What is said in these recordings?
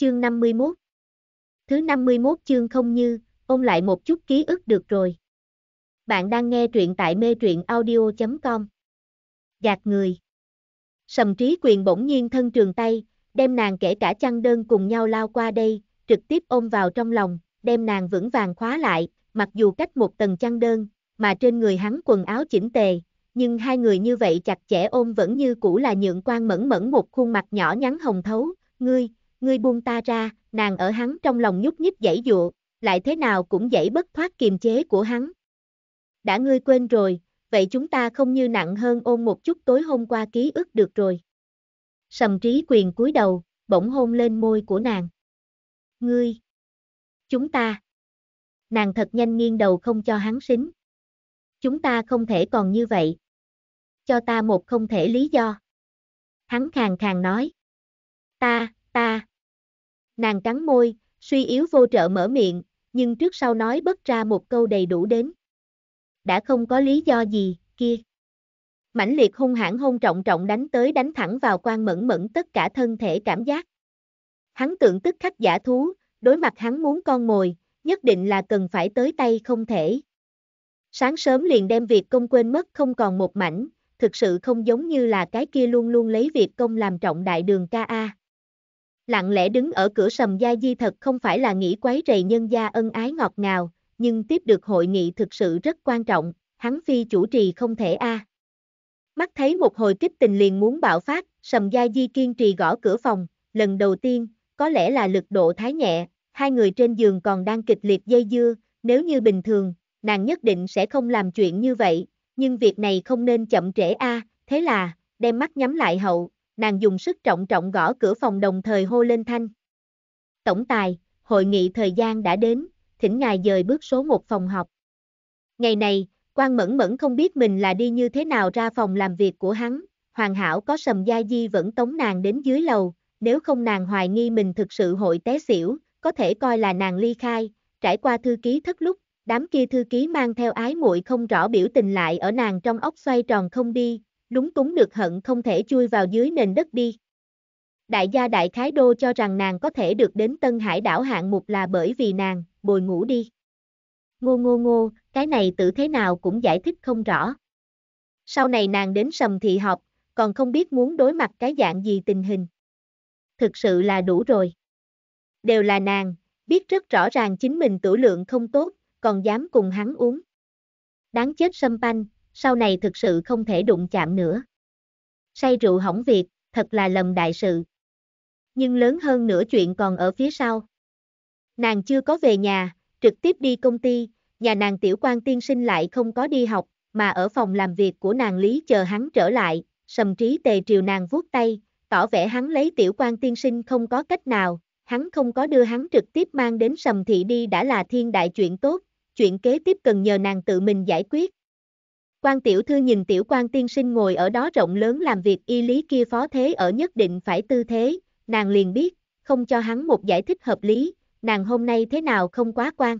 chương 51 Thứ 51 chương không như, ôn lại một chút ký ức được rồi. Bạn đang nghe truyện tại mê truyện audio.com Gạt người Sầm trí quyền bỗng nhiên thân trường tay, đem nàng kể cả chăn đơn cùng nhau lao qua đây, trực tiếp ôm vào trong lòng, đem nàng vững vàng khóa lại, mặc dù cách một tầng chăn đơn, mà trên người hắn quần áo chỉnh tề, nhưng hai người như vậy chặt chẽ ôm vẫn như cũ là nhượng quan mẫn mẫn một khuôn mặt nhỏ nhắn hồng thấu, ngươi, ngươi buông ta ra, nàng ở hắn trong lòng nhúc nhích dãy dụa, lại thế nào cũng dãy bất thoát kiềm chế của hắn. Đã ngươi quên rồi, vậy chúng ta không như nặng hơn ôm một chút tối hôm qua ký ức được rồi. Sầm trí quyền cúi đầu, bỗng hôn lên môi của nàng. Ngươi! Chúng ta! Nàng thật nhanh nghiêng đầu không cho hắn xính. Chúng ta không thể còn như vậy. Cho ta một không thể lý do. Hắn khàng khàng nói. Ta, ta, Nàng cắn môi, suy yếu vô trợ mở miệng, nhưng trước sau nói bất ra một câu đầy đủ đến. Đã không có lý do gì, kia. Mãnh liệt hung hãn hôn trọng trọng đánh tới đánh thẳng vào quan mẫn mẫn tất cả thân thể cảm giác. Hắn tượng tức khắc giả thú, đối mặt hắn muốn con mồi, nhất định là cần phải tới tay không thể. Sáng sớm liền đem việc công quên mất không còn một mảnh, thực sự không giống như là cái kia luôn luôn lấy việc công làm trọng đại đường ca A lặng lẽ đứng ở cửa sầm gia di thật không phải là nghĩ quấy rầy nhân gia ân ái ngọt ngào, nhưng tiếp được hội nghị thực sự rất quan trọng, hắn phi chủ trì không thể a. À. Mắt thấy một hồi kích tình liền muốn bạo phát, sầm gia di kiên trì gõ cửa phòng, lần đầu tiên, có lẽ là lực độ thái nhẹ, hai người trên giường còn đang kịch liệt dây dưa, nếu như bình thường, nàng nhất định sẽ không làm chuyện như vậy, nhưng việc này không nên chậm trễ a, à. thế là, đem mắt nhắm lại hậu, nàng dùng sức trọng trọng gõ cửa phòng đồng thời hô lên thanh. Tổng tài, hội nghị thời gian đã đến, thỉnh ngài dời bước số một phòng họp. Ngày này, quan mẫn mẫn không biết mình là đi như thế nào ra phòng làm việc của hắn, hoàn hảo có sầm gia di vẫn tống nàng đến dưới lầu, nếu không nàng hoài nghi mình thực sự hội té xỉu, có thể coi là nàng ly khai, trải qua thư ký thất lúc, đám kia thư ký mang theo ái muội không rõ biểu tình lại ở nàng trong ốc xoay tròn không đi, lúng túng được hận không thể chui vào dưới nền đất đi. Đại gia Đại Khái Đô cho rằng nàng có thể được đến Tân Hải đảo hạng mục là bởi vì nàng, bồi ngủ đi. Ngô ngô ngô, cái này tự thế nào cũng giải thích không rõ. Sau này nàng đến sầm thị học, còn không biết muốn đối mặt cái dạng gì tình hình. Thực sự là đủ rồi. Đều là nàng, biết rất rõ ràng chính mình tử lượng không tốt, còn dám cùng hắn uống. Đáng chết sâm panh, sau này thực sự không thể đụng chạm nữa. Say rượu hỏng việc, thật là lầm đại sự. Nhưng lớn hơn nữa chuyện còn ở phía sau. Nàng chưa có về nhà, trực tiếp đi công ty, nhà nàng tiểu quan tiên sinh lại không có đi học, mà ở phòng làm việc của nàng Lý chờ hắn trở lại, sầm trí tề triều nàng vuốt tay, tỏ vẻ hắn lấy tiểu quan tiên sinh không có cách nào, hắn không có đưa hắn trực tiếp mang đến sầm thị đi đã là thiên đại chuyện tốt, chuyện kế tiếp cần nhờ nàng tự mình giải quyết, Quan tiểu thư nhìn tiểu quan tiên sinh ngồi ở đó rộng lớn làm việc y lý kia phó thế ở nhất định phải tư thế, nàng liền biết, không cho hắn một giải thích hợp lý, nàng hôm nay thế nào không quá quan.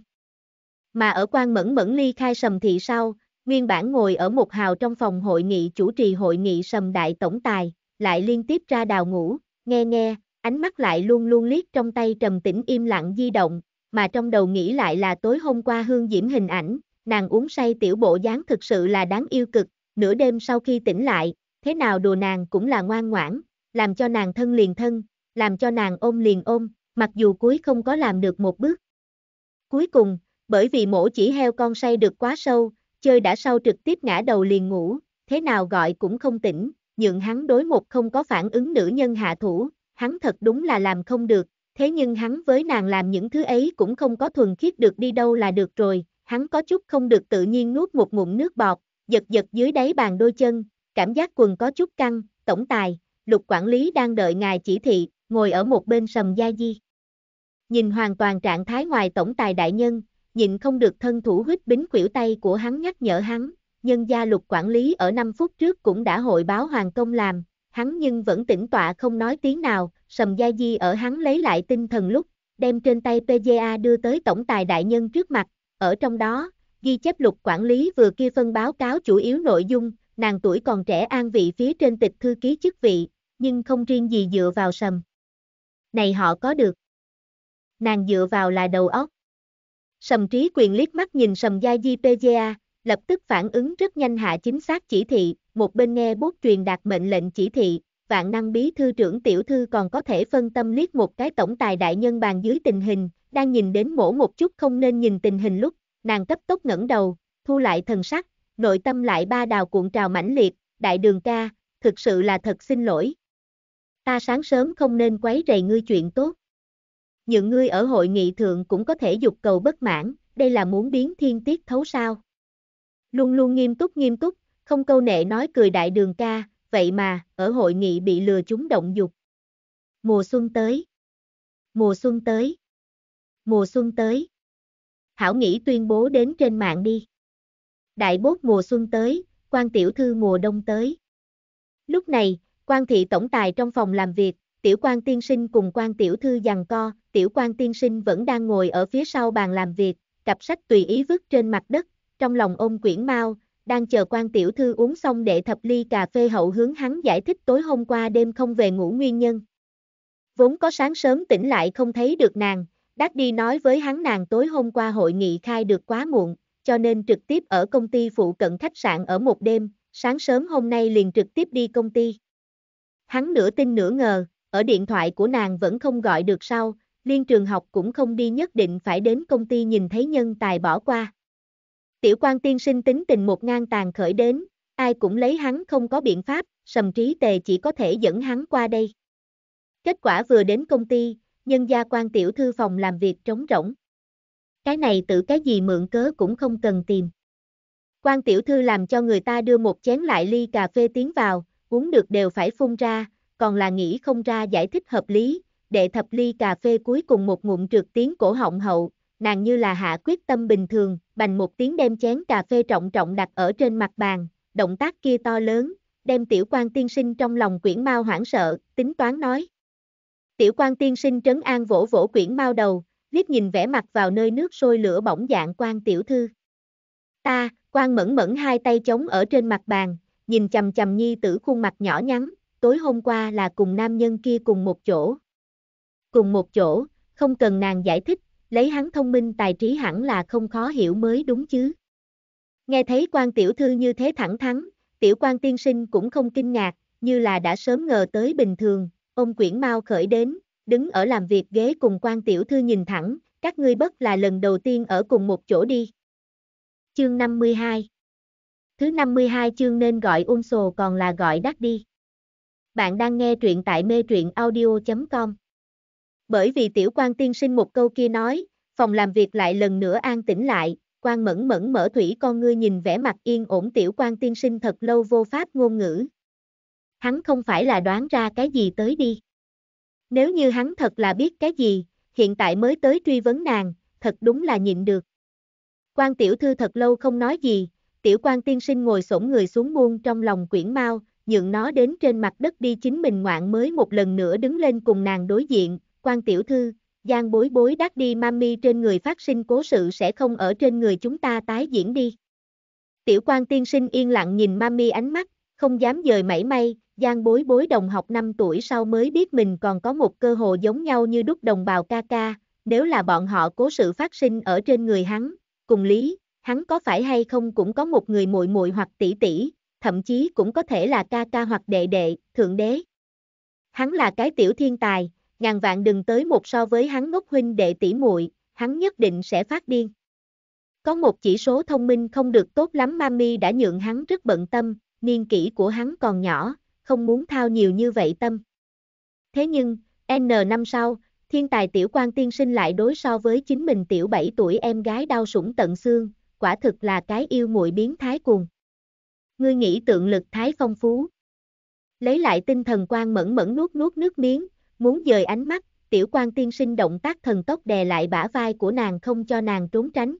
Mà ở quan mẫn mẫn ly khai sầm thị sau, nguyên bản ngồi ở một hào trong phòng hội nghị chủ trì hội nghị sầm đại tổng tài, lại liên tiếp ra đào ngủ, nghe nghe, ánh mắt lại luôn luôn liếc trong tay trầm tĩnh im lặng di động, mà trong đầu nghĩ lại là tối hôm qua hương diễm hình ảnh, nàng uống say tiểu bộ dáng thực sự là đáng yêu cực, nửa đêm sau khi tỉnh lại, thế nào đùa nàng cũng là ngoan ngoãn, làm cho nàng thân liền thân, làm cho nàng ôm liền ôm, mặc dù cuối không có làm được một bước. Cuối cùng, bởi vì mổ chỉ heo con say được quá sâu, chơi đã sau trực tiếp ngã đầu liền ngủ, thế nào gọi cũng không tỉnh, nhượng hắn đối một không có phản ứng nữ nhân hạ thủ, hắn thật đúng là làm không được, thế nhưng hắn với nàng làm những thứ ấy cũng không có thuần khiết được đi đâu là được rồi, hắn có chút không được tự nhiên nuốt một ngụm nước bọt, giật giật dưới đáy bàn đôi chân, cảm giác quần có chút căng, tổng tài, lục quản lý đang đợi ngài chỉ thị, ngồi ở một bên sầm gia di. Nhìn hoàn toàn trạng thái ngoài tổng tài đại nhân, nhìn không được thân thủ huyết bính khuỷu tay của hắn nhắc nhở hắn, nhân gia lục quản lý ở 5 phút trước cũng đã hội báo hoàng công làm, hắn nhưng vẫn tỉnh tọa không nói tiếng nào, sầm gia di ở hắn lấy lại tinh thần lúc, đem trên tay PGA đưa tới tổng tài đại nhân trước mặt, ở trong đó, ghi chép lục quản lý vừa kia phân báo cáo chủ yếu nội dung, nàng tuổi còn trẻ an vị phía trên tịch thư ký chức vị, nhưng không riêng gì dựa vào sầm. Này họ có được. Nàng dựa vào là đầu óc. Sầm trí quyền liếc mắt nhìn sầm gia di PGA, lập tức phản ứng rất nhanh hạ chính xác chỉ thị, một bên nghe bốt truyền đạt mệnh lệnh chỉ thị, vạn năng bí thư trưởng tiểu thư còn có thể phân tâm liếc một cái tổng tài đại nhân bàn dưới tình hình, đang nhìn đến mổ một chút không nên nhìn tình hình lúc, nàng cấp tốc ngẩng đầu, thu lại thần sắc, nội tâm lại ba đào cuộn trào mãnh liệt, đại đường ca, thực sự là thật xin lỗi. Ta sáng sớm không nên quấy rầy ngươi chuyện tốt. Những ngươi ở hội nghị thượng cũng có thể dục cầu bất mãn, đây là muốn biến thiên tiết thấu sao. Luôn luôn nghiêm túc nghiêm túc, không câu nệ nói cười đại đường ca, vậy mà, ở hội nghị bị lừa chúng động dục. Mùa xuân tới. Mùa xuân tới. Mùa xuân tới. Thảo nghĩ tuyên bố đến trên mạng đi. Đại bốt mùa xuân tới, quan tiểu thư mùa đông tới. Lúc này, quan thị tổng tài trong phòng làm việc, tiểu quan tiên sinh cùng quan tiểu thư giằng co, tiểu quan tiên sinh vẫn đang ngồi ở phía sau bàn làm việc, cặp sách tùy ý vứt trên mặt đất, trong lòng ôm quyển mau, đang chờ quan tiểu thư uống xong để thập ly cà phê hậu hướng hắn giải thích tối hôm qua đêm không về ngủ nguyên nhân. Vốn có sáng sớm tỉnh lại không thấy được nàng, đắc đi nói với hắn nàng tối hôm qua hội nghị khai được quá muộn, cho nên trực tiếp ở công ty phụ cận khách sạn ở một đêm, sáng sớm hôm nay liền trực tiếp đi công ty. Hắn nửa tin nửa ngờ, ở điện thoại của nàng vẫn không gọi được sau, liên trường học cũng không đi nhất định phải đến công ty nhìn thấy nhân tài bỏ qua. Tiểu quan tiên sinh tính tình một ngang tàn khởi đến, ai cũng lấy hắn không có biện pháp, sầm trí tề chỉ có thể dẫn hắn qua đây. Kết quả vừa đến công ty, nhân gia quan tiểu thư phòng làm việc trống rỗng. Cái này tự cái gì mượn cớ cũng không cần tìm. Quan tiểu thư làm cho người ta đưa một chén lại ly cà phê tiến vào, uống được đều phải phun ra, còn là nghĩ không ra giải thích hợp lý, để thập ly cà phê cuối cùng một ngụm trượt tiếng cổ họng hậu, nàng như là hạ quyết tâm bình thường, bành một tiếng đem chén cà phê trọng trọng đặt ở trên mặt bàn, động tác kia to lớn, đem tiểu quan tiên sinh trong lòng quyển mau hoảng sợ, tính toán nói. Tiểu quan tiên sinh trấn an vỗ vỗ quyển mau đầu, liếc nhìn vẻ mặt vào nơi nước sôi lửa bỏng dạng quan tiểu thư. Ta, quan mẫn mẫn hai tay chống ở trên mặt bàn, nhìn chầm chầm nhi tử khuôn mặt nhỏ nhắn, tối hôm qua là cùng nam nhân kia cùng một chỗ. Cùng một chỗ, không cần nàng giải thích, lấy hắn thông minh tài trí hẳn là không khó hiểu mới đúng chứ. Nghe thấy quan tiểu thư như thế thẳng thắn, tiểu quan tiên sinh cũng không kinh ngạc, như là đã sớm ngờ tới bình thường, ông quyển mau khởi đến, đứng ở làm việc ghế cùng quan tiểu thư nhìn thẳng, các ngươi bất là lần đầu tiên ở cùng một chỗ đi. Chương 52 Thứ 52 chương nên gọi ung sồ còn là gọi đắt đi. Bạn đang nghe truyện tại mê truyện audio.com bởi vì tiểu quan tiên sinh một câu kia nói, phòng làm việc lại lần nữa an tĩnh lại, quan mẫn mẫn mở thủy con ngươi nhìn vẻ mặt yên ổn tiểu quan tiên sinh thật lâu vô pháp ngôn ngữ. Hắn không phải là đoán ra cái gì tới đi. Nếu như hắn thật là biết cái gì, hiện tại mới tới truy vấn nàng, thật đúng là nhịn được. Quan tiểu thư thật lâu không nói gì, tiểu quan tiên sinh ngồi xổm người xuống buông trong lòng quyển mau, nhượng nó đến trên mặt đất đi chính mình ngoạn mới một lần nữa đứng lên cùng nàng đối diện, quan tiểu thư, Giang bối bối đắc đi mami trên người phát sinh cố sự sẽ không ở trên người chúng ta tái diễn đi. Tiểu quan tiên sinh yên lặng nhìn mami ánh mắt, không dám dời mảy may, Giang bối bối đồng học 5 tuổi sau mới biết mình còn có một cơ hội giống nhau như đúc đồng bào ca ca, nếu là bọn họ cố sự phát sinh ở trên người hắn, cùng lý, hắn có phải hay không cũng có một người muội muội hoặc tỷ tỷ, thậm chí cũng có thể là ca ca hoặc đệ đệ, thượng đế. Hắn là cái tiểu thiên tài, ngàn vạn đừng tới một so với hắn ngốc huynh đệ tỷ muội, hắn nhất định sẽ phát điên. Có một chỉ số thông minh không được tốt lắm Mami đã nhượng hắn rất bận tâm, niên kỷ của hắn còn nhỏ, không muốn thao nhiều như vậy tâm. Thế nhưng, N năm sau, thiên tài tiểu quan tiên sinh lại đối so với chính mình tiểu 7 tuổi em gái đau sủng tận xương, quả thực là cái yêu muội biến thái cuồng. Ngươi nghĩ tượng lực thái phong phú. Lấy lại tinh thần quan mẫn mẫn nuốt nuốt nước miếng, muốn dời ánh mắt, tiểu quan tiên sinh động tác thần tốc đè lại bả vai của nàng không cho nàng trốn tránh.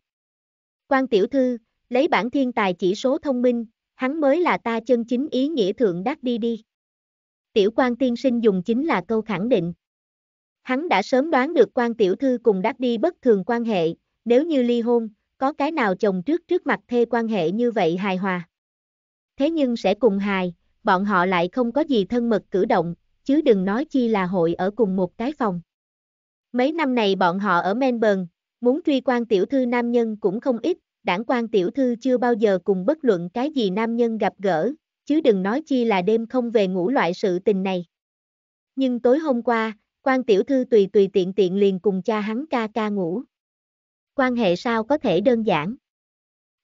Quan tiểu thư, lấy bản thiên tài chỉ số thông minh, hắn mới là ta chân chính ý nghĩa thượng đắc đi đi. Tiểu quan tiên sinh dùng chính là câu khẳng định. Hắn đã sớm đoán được quan tiểu thư cùng đắc đi bất thường quan hệ, nếu như ly hôn, có cái nào chồng trước trước mặt thê quan hệ như vậy hài hòa. Thế nhưng sẽ cùng hài, bọn họ lại không có gì thân mật cử động, chứ đừng nói chi là hội ở cùng một cái phòng. Mấy năm này bọn họ ở Melbourne, muốn truy quan tiểu thư nam nhân cũng không ít, đảng quan tiểu thư chưa bao giờ cùng bất luận cái gì nam nhân gặp gỡ, chứ đừng nói chi là đêm không về ngủ loại sự tình này. Nhưng tối hôm qua, quan tiểu thư tùy tùy tiện tiện liền cùng cha hắn ca ca ngủ. Quan hệ sao có thể đơn giản.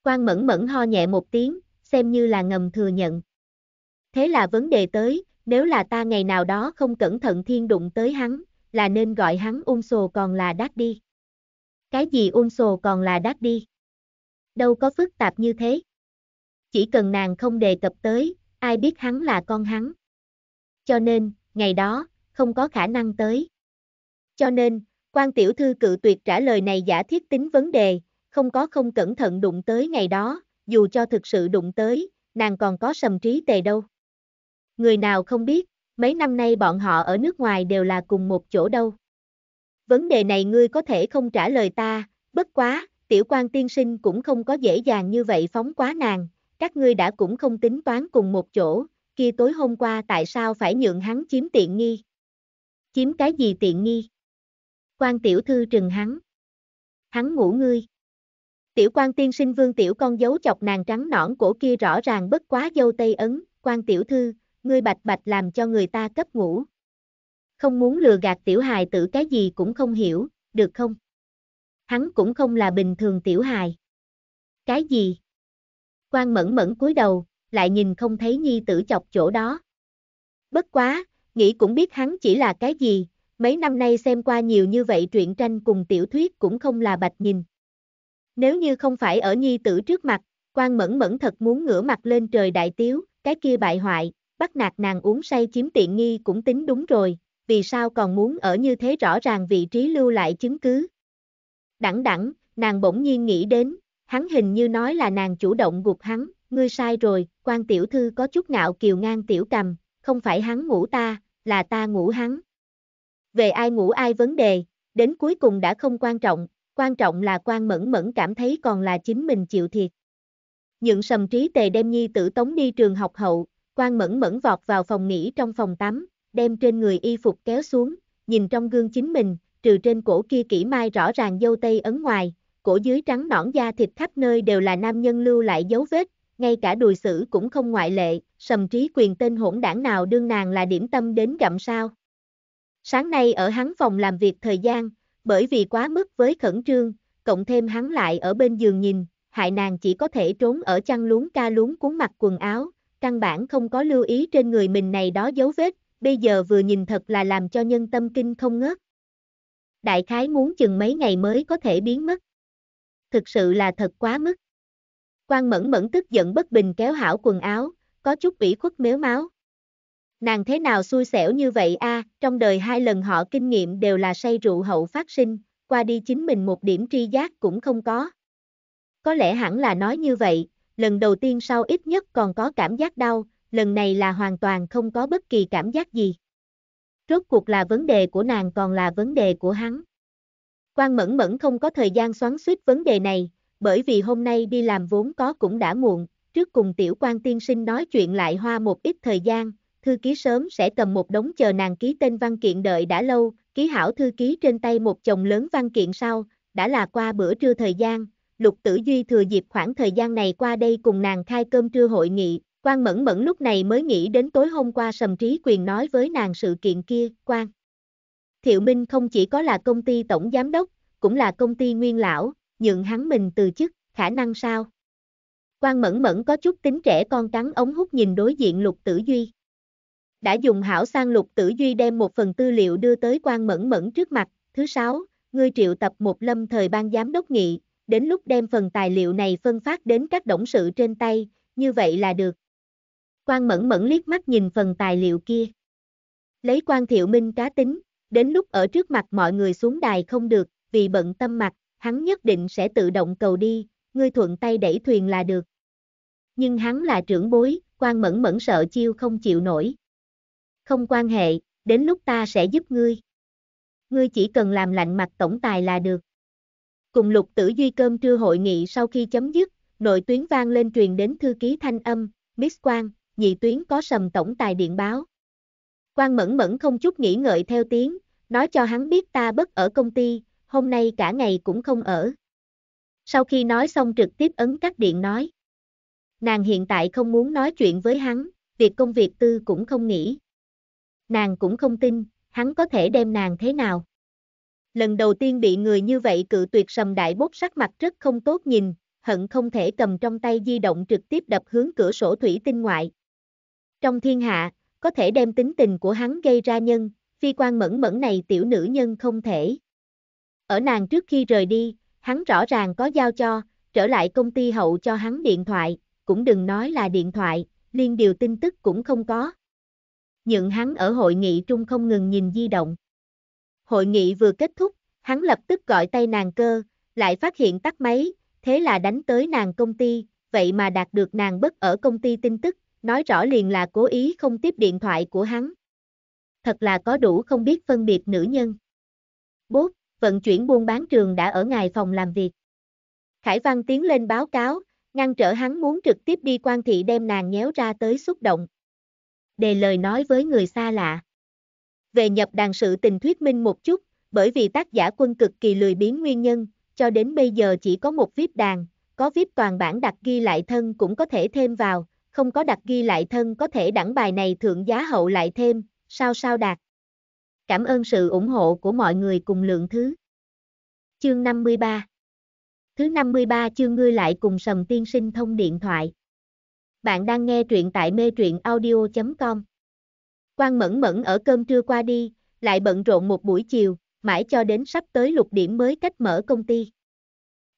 Quan mẫn mẫn ho nhẹ một tiếng, xem như là ngầm thừa nhận. Thế là vấn đề tới, nếu là ta ngày nào đó không cẩn thận thiên đụng tới hắn, là nên gọi hắn ung sồ còn là đắt đi. Cái gì ung sồ còn là đắt đi? Đâu có phức tạp như thế. Chỉ cần nàng không đề cập tới, ai biết hắn là con hắn. Cho nên, ngày đó, không có khả năng tới. Cho nên, quan tiểu thư cự tuyệt trả lời này giả thiết tính vấn đề, không có không cẩn thận đụng tới ngày đó, dù cho thực sự đụng tới, nàng còn có sầm trí tề đâu. Người nào không biết, mấy năm nay bọn họ ở nước ngoài đều là cùng một chỗ đâu. Vấn đề này ngươi có thể không trả lời ta, bất quá, tiểu quan tiên sinh cũng không có dễ dàng như vậy phóng quá nàng, các ngươi đã cũng không tính toán cùng một chỗ, kia tối hôm qua tại sao phải nhượng hắn chiếm tiện nghi? Chiếm cái gì tiện nghi? Quan tiểu thư trừng hắn. Hắn ngủ ngươi. Tiểu quan tiên sinh vương tiểu con dấu chọc nàng trắng nõn cổ kia rõ ràng bất quá dâu tây ấn, quan tiểu thư, ngươi bạch bạch làm cho người ta cấp ngủ. Không muốn lừa gạt tiểu hài tử cái gì cũng không hiểu, được không? Hắn cũng không là bình thường tiểu hài. Cái gì? Quan mẫn mẫn cúi đầu, lại nhìn không thấy nhi tử chọc chỗ đó. Bất quá, nghĩ cũng biết hắn chỉ là cái gì, mấy năm nay xem qua nhiều như vậy truyện tranh cùng tiểu thuyết cũng không là bạch nhìn. Nếu như không phải ở nhi tử trước mặt, quan mẫn mẫn thật muốn ngửa mặt lên trời đại tiếu, cái kia bại hoại, bắt nạt nàng uống say chiếm tiện nghi cũng tính đúng rồi, vì sao còn muốn ở như thế rõ ràng vị trí lưu lại chứng cứ. Đẳng đẳng, nàng bỗng nhiên nghĩ đến, hắn hình như nói là nàng chủ động gục hắn, ngươi sai rồi, quan tiểu thư có chút ngạo kiều ngang tiểu cầm, không phải hắn ngủ ta, là ta ngủ hắn. Về ai ngủ ai vấn đề, đến cuối cùng đã không quan trọng, quan trọng là quan mẫn mẫn cảm thấy còn là chính mình chịu thiệt. Những sầm trí tề đem nhi tử tống đi trường học hậu, Quan mẫn mẫn vọt vào phòng nghỉ trong phòng tắm, đem trên người y phục kéo xuống, nhìn trong gương chính mình, trừ trên cổ kia kỹ mai rõ ràng dâu tây ấn ngoài, cổ dưới trắng nõn da thịt khắp nơi đều là nam nhân lưu lại dấu vết, ngay cả đùi xử cũng không ngoại lệ, sầm trí quyền tên hỗn đảng nào đương nàng là điểm tâm đến gặm sao. Sáng nay ở hắn phòng làm việc thời gian, bởi vì quá mức với khẩn trương, cộng thêm hắn lại ở bên giường nhìn, hại nàng chỉ có thể trốn ở chăn lún ca lún cuốn mặt quần áo, căn bản không có lưu ý trên người mình này đó dấu vết, bây giờ vừa nhìn thật là làm cho nhân tâm kinh không ngớt. Đại khái muốn chừng mấy ngày mới có thể biến mất. Thực sự là thật quá mức. Quan mẫn mẫn tức giận bất bình kéo hảo quần áo, có chút ủy khuất mếu máu. Nàng thế nào xui xẻo như vậy a? trong đời hai lần họ kinh nghiệm đều là say rượu hậu phát sinh, qua đi chính mình một điểm tri giác cũng không có. Có lẽ hẳn là nói như vậy, lần đầu tiên sau ít nhất còn có cảm giác đau, lần này là hoàn toàn không có bất kỳ cảm giác gì. Rốt cuộc là vấn đề của nàng còn là vấn đề của hắn. Quan mẫn mẫn không có thời gian xoắn suýt vấn đề này, bởi vì hôm nay đi làm vốn có cũng đã muộn, trước cùng tiểu quan tiên sinh nói chuyện lại hoa một ít thời gian, thư ký sớm sẽ cầm một đống chờ nàng ký tên văn kiện đợi đã lâu, ký hảo thư ký trên tay một chồng lớn văn kiện sau, đã là qua bữa trưa thời gian, Lục Tử Duy thừa dịp khoảng thời gian này qua đây cùng nàng khai cơm trưa hội nghị, Quan Mẫn Mẫn lúc này mới nghĩ đến tối hôm qua Sầm Trí Quyền nói với nàng sự kiện kia, Quan. Thiệu Minh không chỉ có là công ty tổng giám đốc, cũng là công ty nguyên lão, nhượng hắn mình từ chức, khả năng sao? Quan Mẫn Mẫn có chút tính trẻ con cắn ống hút nhìn đối diện Lục Tử Duy. Đã dùng hảo sang Lục Tử Duy đem một phần tư liệu đưa tới Quan Mẫn Mẫn trước mặt, thứ sáu, ngươi triệu tập một lâm thời ban giám đốc nghị, đến lúc đem phần tài liệu này phân phát đến các động sự trên tay, như vậy là được. Quan mẫn mẫn liếc mắt nhìn phần tài liệu kia. Lấy quan thiệu minh cá tính, đến lúc ở trước mặt mọi người xuống đài không được, vì bận tâm mặt, hắn nhất định sẽ tự động cầu đi, ngươi thuận tay đẩy thuyền là được. Nhưng hắn là trưởng bối, quan mẫn mẫn sợ chiêu không chịu nổi. Không quan hệ, đến lúc ta sẽ giúp ngươi. Ngươi chỉ cần làm lạnh mặt tổng tài là được. Cùng lục tử duy cơm trưa hội nghị sau khi chấm dứt, nội tuyến vang lên truyền đến thư ký thanh âm, Miss Quang, nhị tuyến có sầm tổng tài điện báo. Quang mẫn mẫn không chút nghĩ ngợi theo tiếng, nói cho hắn biết ta bất ở công ty, hôm nay cả ngày cũng không ở. Sau khi nói xong trực tiếp ấn cắt điện nói. Nàng hiện tại không muốn nói chuyện với hắn, việc công việc tư cũng không nghĩ. Nàng cũng không tin, hắn có thể đem nàng thế nào lần đầu tiên bị người như vậy cự tuyệt sầm đại bốt sắc mặt rất không tốt nhìn, hận không thể cầm trong tay di động trực tiếp đập hướng cửa sổ thủy tinh ngoại. Trong thiên hạ, có thể đem tính tình của hắn gây ra nhân, phi quan mẫn mẫn này tiểu nữ nhân không thể. Ở nàng trước khi rời đi, hắn rõ ràng có giao cho, trở lại công ty hậu cho hắn điện thoại, cũng đừng nói là điện thoại, liên điều tin tức cũng không có. Nhưng hắn ở hội nghị trung không ngừng nhìn di động hội nghị vừa kết thúc, hắn lập tức gọi tay nàng cơ, lại phát hiện tắt máy, thế là đánh tới nàng công ty, vậy mà đạt được nàng bất ở công ty tin tức, nói rõ liền là cố ý không tiếp điện thoại của hắn. Thật là có đủ không biết phân biệt nữ nhân. Bốt, vận chuyển buôn bán trường đã ở ngài phòng làm việc. Khải Văn tiến lên báo cáo, ngăn trở hắn muốn trực tiếp đi quan thị đem nàng nhéo ra tới xúc động. Đề lời nói với người xa lạ về nhập đàn sự tình thuyết minh một chút, bởi vì tác giả quân cực kỳ lười biến nguyên nhân, cho đến bây giờ chỉ có một viết đàn, có viết toàn bản đặt ghi lại thân cũng có thể thêm vào, không có đặt ghi lại thân có thể đẳng bài này thượng giá hậu lại thêm, sao sao đạt. Cảm ơn sự ủng hộ của mọi người cùng lượng thứ. Chương 53 Thứ 53 chương ngươi lại cùng sầm tiên sinh thông điện thoại. Bạn đang nghe truyện tại mê truyện audio.com Quan mẫn mẫn ở cơm trưa qua đi, lại bận rộn một buổi chiều, mãi cho đến sắp tới lục điểm mới cách mở công ty.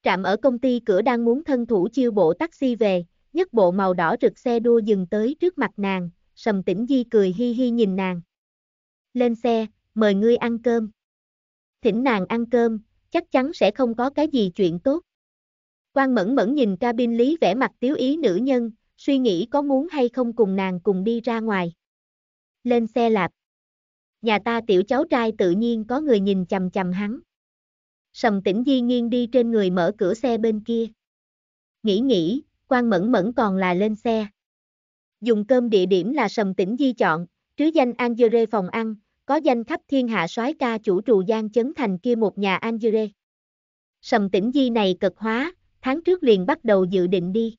Trạm ở công ty cửa đang muốn thân thủ chiêu bộ taxi về, nhất bộ màu đỏ rực xe đua dừng tới trước mặt nàng, sầm tĩnh di cười hi hi nhìn nàng. Lên xe, mời ngươi ăn cơm. Thỉnh nàng ăn cơm, chắc chắn sẽ không có cái gì chuyện tốt. Quan mẫn mẫn nhìn cabin lý vẻ mặt tiếu ý nữ nhân, suy nghĩ có muốn hay không cùng nàng cùng đi ra ngoài lên xe lạp. Nhà ta tiểu cháu trai tự nhiên có người nhìn chầm chầm hắn. Sầm tỉnh di nghiêng đi trên người mở cửa xe bên kia. Nghĩ nghĩ, quan mẫn mẫn còn là lên xe. Dùng cơm địa điểm là sầm tỉnh di chọn, trứ danh Angere phòng ăn, có danh khắp thiên hạ soái ca chủ trù gian chấn thành kia một nhà Angere. Sầm tỉnh di này cực hóa, tháng trước liền bắt đầu dự định đi.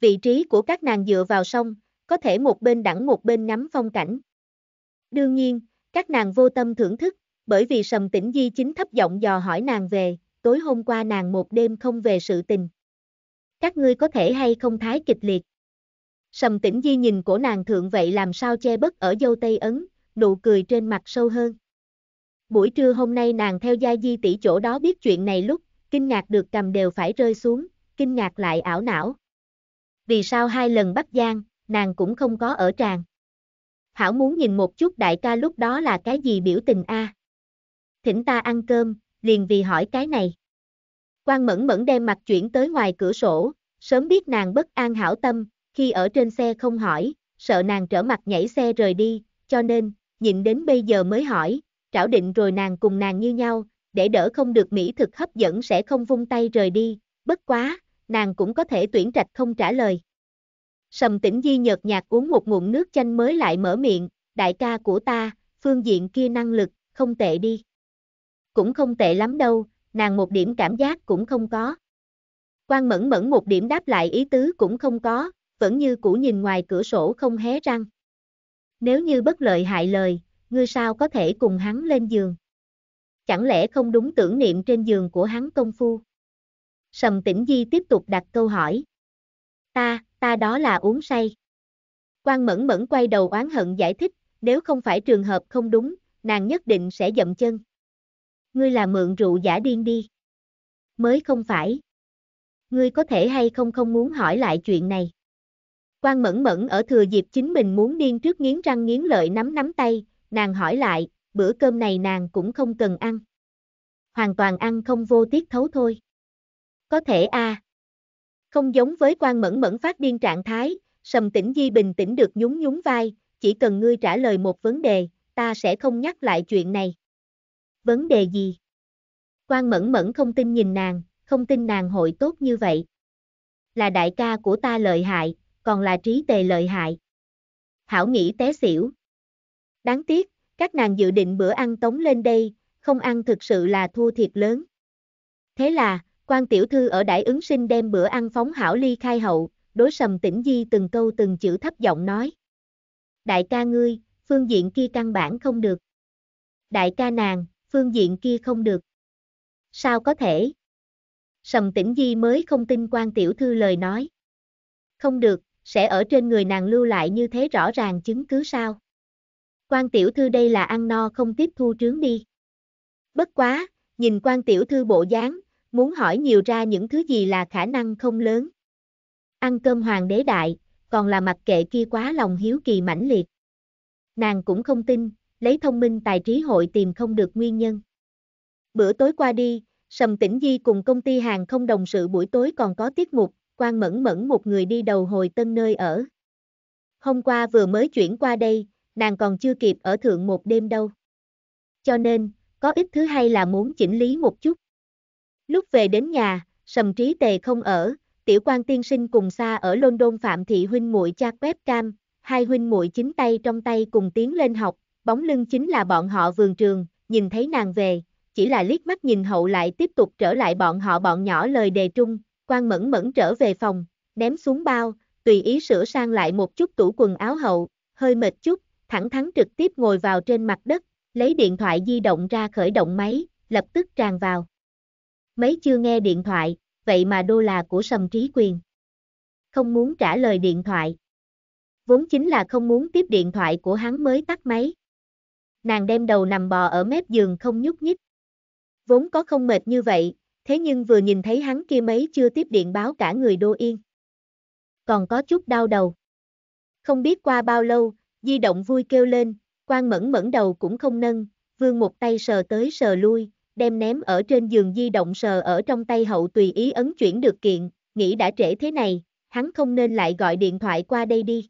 Vị trí của các nàng dựa vào sông, có thể một bên đẳng một bên ngắm phong cảnh. Đương nhiên, các nàng vô tâm thưởng thức, bởi vì sầm tĩnh di chính thấp giọng dò hỏi nàng về, tối hôm qua nàng một đêm không về sự tình. Các ngươi có thể hay không thái kịch liệt. Sầm tĩnh di nhìn cổ nàng thượng vậy làm sao che bất ở dâu Tây Ấn, nụ cười trên mặt sâu hơn. Buổi trưa hôm nay nàng theo gia di tỷ chỗ đó biết chuyện này lúc, kinh ngạc được cầm đều phải rơi xuống, kinh ngạc lại ảo não. Vì sao hai lần bắt giang? nàng cũng không có ở tràng. Hảo muốn nhìn một chút đại ca lúc đó là cái gì biểu tình a. Thỉnh ta ăn cơm, liền vì hỏi cái này. Quan mẫn mẫn đem mặt chuyển tới ngoài cửa sổ, sớm biết nàng bất an hảo tâm, khi ở trên xe không hỏi, sợ nàng trở mặt nhảy xe rời đi, cho nên, nhìn đến bây giờ mới hỏi, trảo định rồi nàng cùng nàng như nhau, để đỡ không được mỹ thực hấp dẫn sẽ không vung tay rời đi, bất quá, nàng cũng có thể tuyển trạch không trả lời. Sầm tĩnh di nhợt nhạt uống một ngụm nước chanh mới lại mở miệng, đại ca của ta, phương diện kia năng lực, không tệ đi. Cũng không tệ lắm đâu, nàng một điểm cảm giác cũng không có. Quan mẫn mẫn một điểm đáp lại ý tứ cũng không có, vẫn như cũ nhìn ngoài cửa sổ không hé răng. Nếu như bất lợi hại lời, ngươi sao có thể cùng hắn lên giường? Chẳng lẽ không đúng tưởng niệm trên giường của hắn công phu? Sầm tĩnh di tiếp tục đặt câu hỏi. Ta, ta đó là uống say. Quan mẫn mẫn quay đầu oán hận giải thích, nếu không phải trường hợp không đúng, nàng nhất định sẽ dậm chân. Ngươi là mượn rượu giả điên đi. Mới không phải. Ngươi có thể hay không không muốn hỏi lại chuyện này. Quan mẫn mẫn ở thừa dịp chính mình muốn điên trước nghiến răng nghiến lợi nắm nắm tay, nàng hỏi lại, bữa cơm này nàng cũng không cần ăn. Hoàn toàn ăn không vô tiết thấu thôi. Có thể a à. Không giống với quan mẫn mẫn phát điên trạng thái, sầm tĩnh di bình tĩnh được nhún nhún vai, chỉ cần ngươi trả lời một vấn đề, ta sẽ không nhắc lại chuyện này. Vấn đề gì? Quan mẫn mẫn không tin nhìn nàng, không tin nàng hội tốt như vậy. Là đại ca của ta lợi hại, còn là trí tề lợi hại. Hảo nghĩ té xỉu. Đáng tiếc, các nàng dự định bữa ăn tống lên đây, không ăn thực sự là thua thiệt lớn. Thế là, Quan tiểu thư ở đại ứng sinh đem bữa ăn phóng hảo ly khai hậu, đối sầm tĩnh di từng câu từng chữ thấp giọng nói. Đại ca ngươi, phương diện kia căn bản không được. Đại ca nàng, phương diện kia không được. Sao có thể? Sầm tĩnh di mới không tin quan tiểu thư lời nói. Không được, sẽ ở trên người nàng lưu lại như thế rõ ràng chứng cứ sao. Quan tiểu thư đây là ăn no không tiếp thu trướng đi. Bất quá, nhìn quan tiểu thư bộ dáng, muốn hỏi nhiều ra những thứ gì là khả năng không lớn. Ăn cơm hoàng đế đại, còn là mặc kệ kia quá lòng hiếu kỳ mãnh liệt. Nàng cũng không tin, lấy thông minh tài trí hội tìm không được nguyên nhân. Bữa tối qua đi, Sầm Tĩnh Di cùng công ty hàng không đồng sự buổi tối còn có tiết mục, quan mẫn mẫn một người đi đầu hồi tân nơi ở. Hôm qua vừa mới chuyển qua đây, nàng còn chưa kịp ở thượng một đêm đâu. Cho nên, có ít thứ hay là muốn chỉnh lý một chút. Lúc về đến nhà, sầm trí tề không ở, tiểu quan tiên sinh cùng xa ở London Phạm Thị huynh muội cha quét cam, hai huynh muội chính tay trong tay cùng tiến lên học, bóng lưng chính là bọn họ vườn trường, nhìn thấy nàng về, chỉ là liếc mắt nhìn hậu lại tiếp tục trở lại bọn họ bọn nhỏ lời đề trung, quan mẫn mẫn trở về phòng, ném xuống bao, tùy ý sửa sang lại một chút tủ quần áo hậu, hơi mệt chút, thẳng thắn trực tiếp ngồi vào trên mặt đất, lấy điện thoại di động ra khởi động máy, lập tức tràn vào, mấy chưa nghe điện thoại, vậy mà đô là của sầm trí quyền. Không muốn trả lời điện thoại. Vốn chính là không muốn tiếp điện thoại của hắn mới tắt máy. Nàng đem đầu nằm bò ở mép giường không nhúc nhích. Vốn có không mệt như vậy, thế nhưng vừa nhìn thấy hắn kia mấy chưa tiếp điện báo cả người đô yên. Còn có chút đau đầu. Không biết qua bao lâu, di động vui kêu lên, quan mẫn mẫn đầu cũng không nâng, vương một tay sờ tới sờ lui, đem ném ở trên giường di động sờ ở trong tay hậu tùy ý ấn chuyển được kiện, nghĩ đã trễ thế này, hắn không nên lại gọi điện thoại qua đây đi.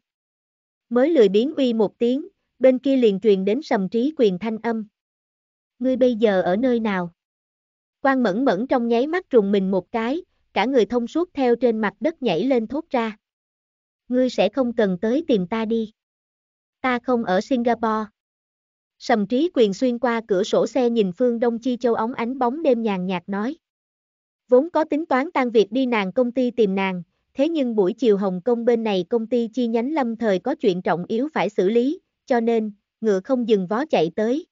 Mới lười biến uy một tiếng, bên kia liền truyền đến sầm trí quyền thanh âm. Ngươi bây giờ ở nơi nào? Quan mẫn mẫn trong nháy mắt trùng mình một cái, cả người thông suốt theo trên mặt đất nhảy lên thốt ra. Ngươi sẽ không cần tới tìm ta đi. Ta không ở Singapore. Sầm trí quyền xuyên qua cửa sổ xe nhìn phương Đông Chi Châu ống ánh bóng đêm nhàn nhạt nói. Vốn có tính toán tan việc đi nàng công ty tìm nàng, thế nhưng buổi chiều Hồng Kông bên này công ty chi nhánh lâm thời có chuyện trọng yếu phải xử lý, cho nên, ngựa không dừng vó chạy tới.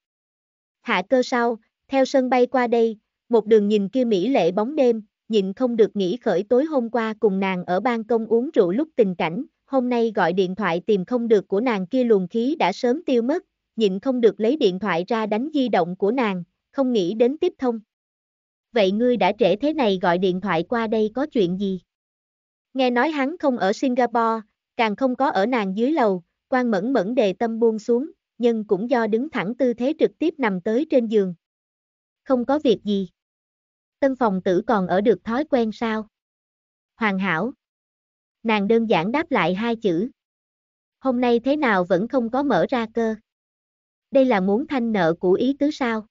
Hạ cơ sau, theo sân bay qua đây, một đường nhìn kia mỹ lệ bóng đêm, nhịn không được nghĩ khởi tối hôm qua cùng nàng ở ban công uống rượu lúc tình cảnh, hôm nay gọi điện thoại tìm không được của nàng kia luồng khí đã sớm tiêu mất, nhịn không được lấy điện thoại ra đánh di động của nàng, không nghĩ đến tiếp thông. Vậy ngươi đã trễ thế này gọi điện thoại qua đây có chuyện gì? Nghe nói hắn không ở Singapore, càng không có ở nàng dưới lầu, quan mẫn mẫn đề tâm buông xuống, nhưng cũng do đứng thẳng tư thế trực tiếp nằm tới trên giường. Không có việc gì. Tân phòng tử còn ở được thói quen sao? Hoàn hảo. Nàng đơn giản đáp lại hai chữ. Hôm nay thế nào vẫn không có mở ra cơ. Đây là muốn thanh nợ của ý tứ sao?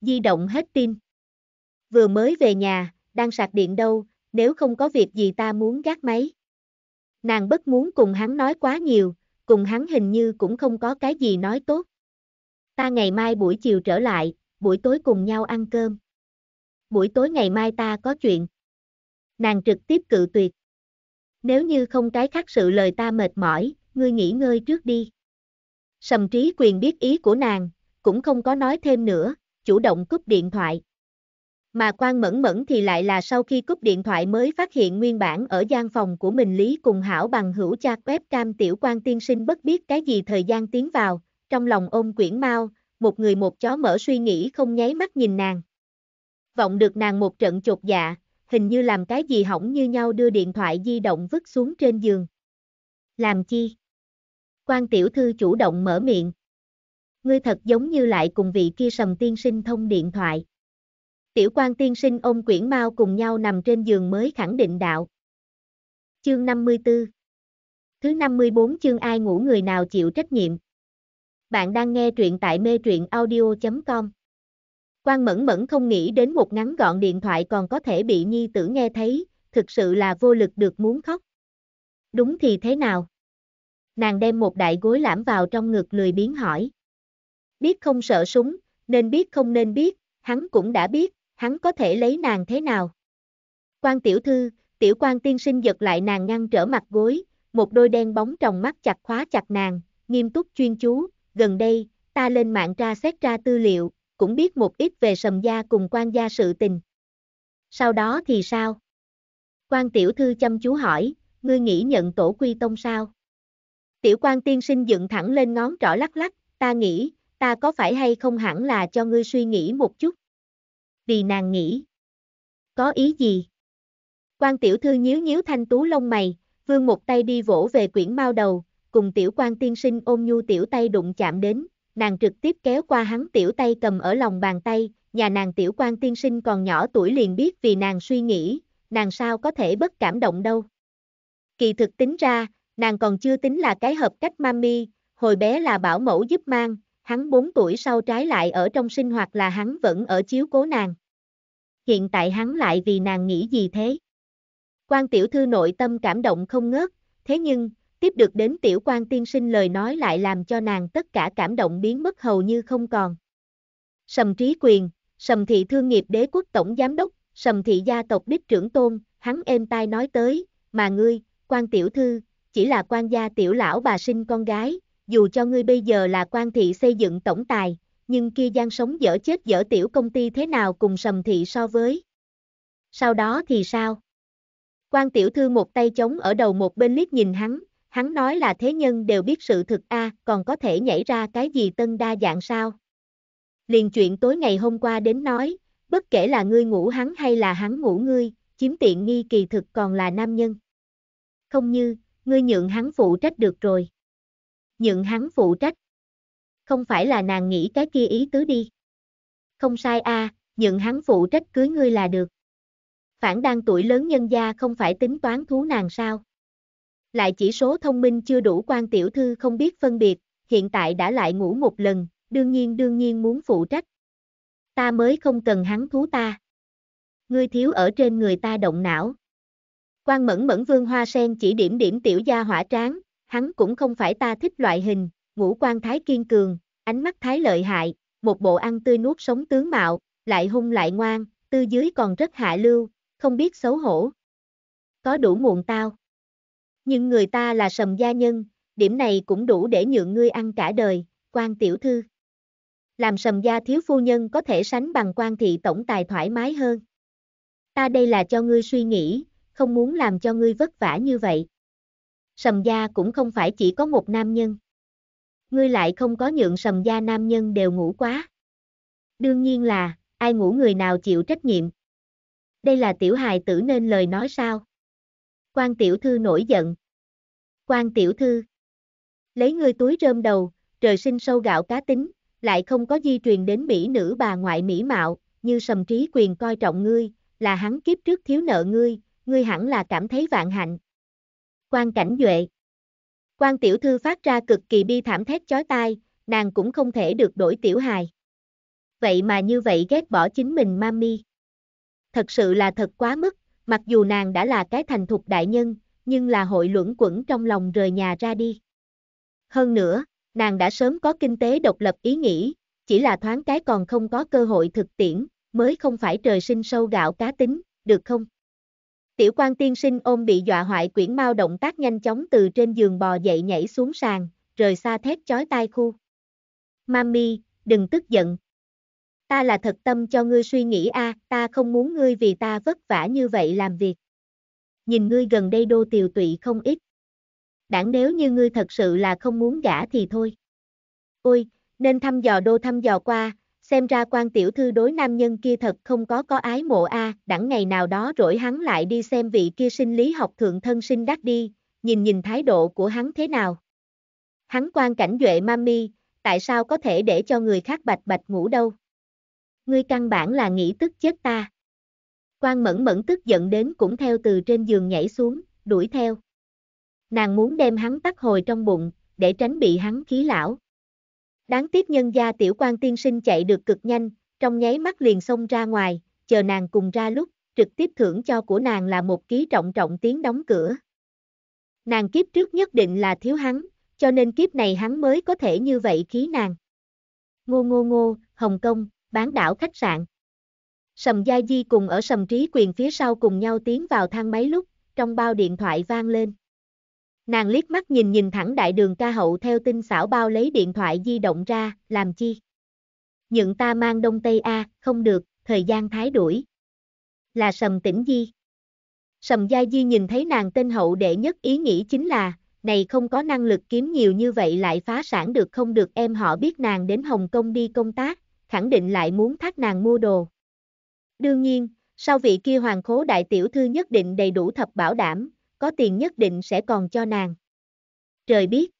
Di động hết pin. Vừa mới về nhà, đang sạc điện đâu, nếu không có việc gì ta muốn gác máy. Nàng bất muốn cùng hắn nói quá nhiều, cùng hắn hình như cũng không có cái gì nói tốt. Ta ngày mai buổi chiều trở lại, buổi tối cùng nhau ăn cơm. Buổi tối ngày mai ta có chuyện. Nàng trực tiếp cự tuyệt. Nếu như không cái khác sự lời ta mệt mỏi, ngươi nghỉ ngơi trước đi. Sầm trí quyền biết ý của nàng, cũng không có nói thêm nữa, chủ động cúp điện thoại. Mà quan mẫn mẫn thì lại là sau khi cúp điện thoại mới phát hiện nguyên bản ở gian phòng của mình Lý cùng hảo bằng hữu cha webcam tiểu quan tiên sinh bất biết cái gì thời gian tiến vào, trong lòng ôm quyển mau, một người một chó mở suy nghĩ không nháy mắt nhìn nàng. Vọng được nàng một trận chột dạ, hình như làm cái gì hỏng như nhau đưa điện thoại di động vứt xuống trên giường. Làm chi? quan tiểu thư chủ động mở miệng. Ngươi thật giống như lại cùng vị kia sầm tiên sinh thông điện thoại. Tiểu quan tiên sinh ôm quyển mau cùng nhau nằm trên giường mới khẳng định đạo. Chương 54 Thứ 54 chương ai ngủ người nào chịu trách nhiệm. Bạn đang nghe truyện tại mê truyện audio.com Quan mẫn mẫn không nghĩ đến một ngắn gọn điện thoại còn có thể bị nhi tử nghe thấy, thực sự là vô lực được muốn khóc. Đúng thì thế nào? nàng đem một đại gối lãm vào trong ngực lười biến hỏi. Biết không sợ súng, nên biết không nên biết, hắn cũng đã biết, hắn có thể lấy nàng thế nào. Quan tiểu thư, tiểu quan tiên sinh giật lại nàng ngăn trở mặt gối, một đôi đen bóng trong mắt chặt khóa chặt nàng, nghiêm túc chuyên chú, gần đây, ta lên mạng tra xét ra tư liệu, cũng biết một ít về sầm gia cùng quan gia sự tình. Sau đó thì sao? Quan tiểu thư chăm chú hỏi, ngươi nghĩ nhận tổ quy tông sao? Tiểu quan tiên sinh dựng thẳng lên ngón trỏ lắc lắc, ta nghĩ, ta có phải hay không hẳn là cho ngươi suy nghĩ một chút. Vì nàng nghĩ. Có ý gì? Quan tiểu thư nhíu nhíu thanh tú lông mày, vương một tay đi vỗ về quyển mao đầu, cùng tiểu quan tiên sinh ôm nhu tiểu tay đụng chạm đến, nàng trực tiếp kéo qua hắn tiểu tay cầm ở lòng bàn tay, nhà nàng tiểu quan tiên sinh còn nhỏ tuổi liền biết vì nàng suy nghĩ, nàng sao có thể bất cảm động đâu. Kỳ thực tính ra, Nàng còn chưa tính là cái hợp cách mami, hồi bé là bảo mẫu giúp mang, hắn 4 tuổi sau trái lại ở trong sinh hoạt là hắn vẫn ở chiếu cố nàng. Hiện tại hắn lại vì nàng nghĩ gì thế? Quan tiểu thư nội tâm cảm động không ngớt, thế nhưng, tiếp được đến tiểu quan tiên sinh lời nói lại làm cho nàng tất cả cảm động biến mất hầu như không còn. Sầm trí quyền, sầm thị thương nghiệp đế quốc tổng giám đốc, sầm thị gia tộc đích trưởng tôn, hắn êm tai nói tới, mà ngươi, quan tiểu thư, chỉ là quan gia tiểu lão bà sinh con gái, dù cho ngươi bây giờ là quan thị xây dựng tổng tài, nhưng kia gian sống dở chết dở tiểu công ty thế nào cùng sầm thị so với. Sau đó thì sao? Quan tiểu thư một tay chống ở đầu một bên liếc nhìn hắn, hắn nói là thế nhân đều biết sự thực a, còn có thể nhảy ra cái gì tân đa dạng sao? Liền chuyện tối ngày hôm qua đến nói, bất kể là ngươi ngủ hắn hay là hắn ngủ ngươi, chiếm tiện nghi kỳ thực còn là nam nhân. Không như, ngươi nhượng hắn phụ trách được rồi. Nhượng hắn phụ trách. Không phải là nàng nghĩ cái kia ý tứ đi. Không sai a, à, nhượng hắn phụ trách cưới ngươi là được. Phản đang tuổi lớn nhân gia không phải tính toán thú nàng sao. Lại chỉ số thông minh chưa đủ quan tiểu thư không biết phân biệt, hiện tại đã lại ngủ một lần, đương nhiên đương nhiên muốn phụ trách. Ta mới không cần hắn thú ta. Ngươi thiếu ở trên người ta động não, Quan mẫn mẫn vương hoa sen chỉ điểm điểm tiểu gia hỏa tráng, hắn cũng không phải ta thích loại hình, ngũ quan thái kiên cường, ánh mắt thái lợi hại, một bộ ăn tươi nuốt sống tướng mạo, lại hung lại ngoan, tư dưới còn rất hạ lưu, không biết xấu hổ. Có đủ muộn tao. Nhưng người ta là sầm gia nhân, điểm này cũng đủ để nhượng ngươi ăn cả đời, quan tiểu thư. Làm sầm gia thiếu phu nhân có thể sánh bằng quan thị tổng tài thoải mái hơn. Ta đây là cho ngươi suy nghĩ, không muốn làm cho ngươi vất vả như vậy. Sầm gia cũng không phải chỉ có một nam nhân. Ngươi lại không có nhượng sầm gia nam nhân đều ngủ quá. Đương nhiên là, ai ngủ người nào chịu trách nhiệm. Đây là tiểu hài tử nên lời nói sao? Quan tiểu thư nổi giận. Quan tiểu thư. Lấy ngươi túi rơm đầu, trời sinh sâu gạo cá tính, lại không có di truyền đến mỹ nữ bà ngoại mỹ mạo, như sầm trí quyền coi trọng ngươi, là hắn kiếp trước thiếu nợ ngươi, ngươi hẳn là cảm thấy vạn hạnh. Quan cảnh duệ. Quan tiểu thư phát ra cực kỳ bi thảm thét chói tai, nàng cũng không thể được đổi tiểu hài. Vậy mà như vậy ghét bỏ chính mình mami. Thật sự là thật quá mức, mặc dù nàng đã là cái thành thục đại nhân, nhưng là hội luẩn quẩn trong lòng rời nhà ra đi. Hơn nữa, nàng đã sớm có kinh tế độc lập ý nghĩ, chỉ là thoáng cái còn không có cơ hội thực tiễn, mới không phải trời sinh sâu gạo cá tính, được không? Tiểu quan tiên sinh ôm bị dọa hoại quyển mau động tác nhanh chóng từ trên giường bò dậy nhảy xuống sàn, rời xa thét chói tai khu. Mami, đừng tức giận. Ta là thật tâm cho ngươi suy nghĩ a, à, ta không muốn ngươi vì ta vất vả như vậy làm việc. Nhìn ngươi gần đây đô tiều tụy không ít. Đảng nếu như ngươi thật sự là không muốn gả thì thôi. Ôi, nên thăm dò đô thăm dò qua, xem ra quan tiểu thư đối nam nhân kia thật không có có ái mộ a, à, đẳng ngày nào đó rỗi hắn lại đi xem vị kia sinh lý học thượng thân sinh đắc đi, nhìn nhìn thái độ của hắn thế nào. Hắn quan cảnh duệ mami, tại sao có thể để cho người khác bạch bạch ngủ đâu? Ngươi căn bản là nghĩ tức chết ta. Quan mẫn mẫn tức giận đến cũng theo từ trên giường nhảy xuống, đuổi theo. Nàng muốn đem hắn tắt hồi trong bụng, để tránh bị hắn khí lão. Đáng tiếc nhân gia tiểu quan tiên sinh chạy được cực nhanh, trong nháy mắt liền xông ra ngoài, chờ nàng cùng ra lúc, trực tiếp thưởng cho của nàng là một ký trọng trọng tiếng đóng cửa. Nàng kiếp trước nhất định là thiếu hắn, cho nên kiếp này hắn mới có thể như vậy khí nàng. Ngô ngô ngô, Hồng Kông, bán đảo khách sạn. Sầm Gia Di cùng ở sầm trí quyền phía sau cùng nhau tiến vào thang máy lúc, trong bao điện thoại vang lên. Nàng liếc mắt nhìn nhìn thẳng đại đường ca hậu theo tinh xảo bao lấy điện thoại di động ra, làm chi? Nhận ta mang đông tây A, không được, thời gian thái đuổi. Là sầm tĩnh di. Sầm gia di nhìn thấy nàng tên hậu đệ nhất ý nghĩ chính là, này không có năng lực kiếm nhiều như vậy lại phá sản được không được em họ biết nàng đến Hồng Kông đi công tác, khẳng định lại muốn thác nàng mua đồ. Đương nhiên, sau vị kia hoàng khố đại tiểu thư nhất định đầy đủ thập bảo đảm, có tiền nhất định sẽ còn cho nàng. Trời biết.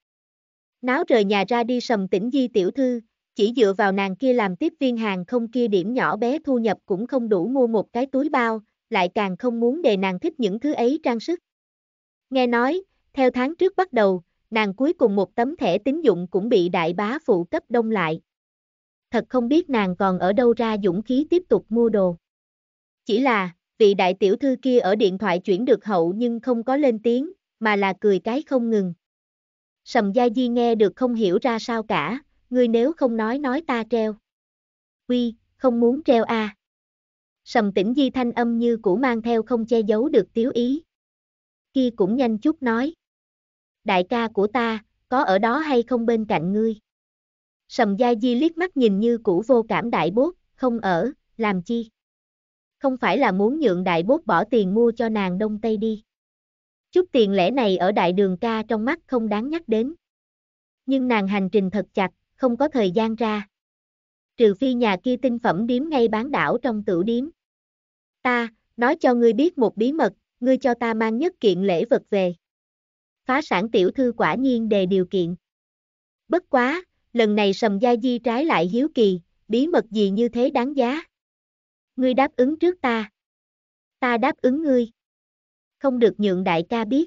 Náo rời nhà ra đi sầm tỉnh di tiểu thư, chỉ dựa vào nàng kia làm tiếp viên hàng không kia điểm nhỏ bé thu nhập cũng không đủ mua một cái túi bao, lại càng không muốn đề nàng thích những thứ ấy trang sức. Nghe nói, theo tháng trước bắt đầu, nàng cuối cùng một tấm thẻ tín dụng cũng bị đại bá phụ cấp đông lại. Thật không biết nàng còn ở đâu ra dũng khí tiếp tục mua đồ. Chỉ là, vị đại tiểu thư kia ở điện thoại chuyển được hậu nhưng không có lên tiếng, mà là cười cái không ngừng. Sầm Gia Di nghe được không hiểu ra sao cả, ngươi nếu không nói nói ta treo. Uy, không muốn treo a. À. Sầm tĩnh Di thanh âm như cũ mang theo không che giấu được tiếu ý. Kia cũng nhanh chút nói. Đại ca của ta, có ở đó hay không bên cạnh ngươi? Sầm Gia Di liếc mắt nhìn như cũ vô cảm đại bốt, không ở, làm chi? không phải là muốn nhượng đại bốt bỏ tiền mua cho nàng đông tây đi. Chút tiền lẻ này ở đại đường ca trong mắt không đáng nhắc đến. Nhưng nàng hành trình thật chặt, không có thời gian ra. Trừ phi nhà kia tinh phẩm điếm ngay bán đảo trong tử điếm. Ta, nói cho ngươi biết một bí mật, ngươi cho ta mang nhất kiện lễ vật về. Phá sản tiểu thư quả nhiên đề điều kiện. Bất quá, lần này sầm gia di trái lại hiếu kỳ, bí mật gì như thế đáng giá. Ngươi đáp ứng trước ta. Ta đáp ứng ngươi. Không được nhượng đại ca biết.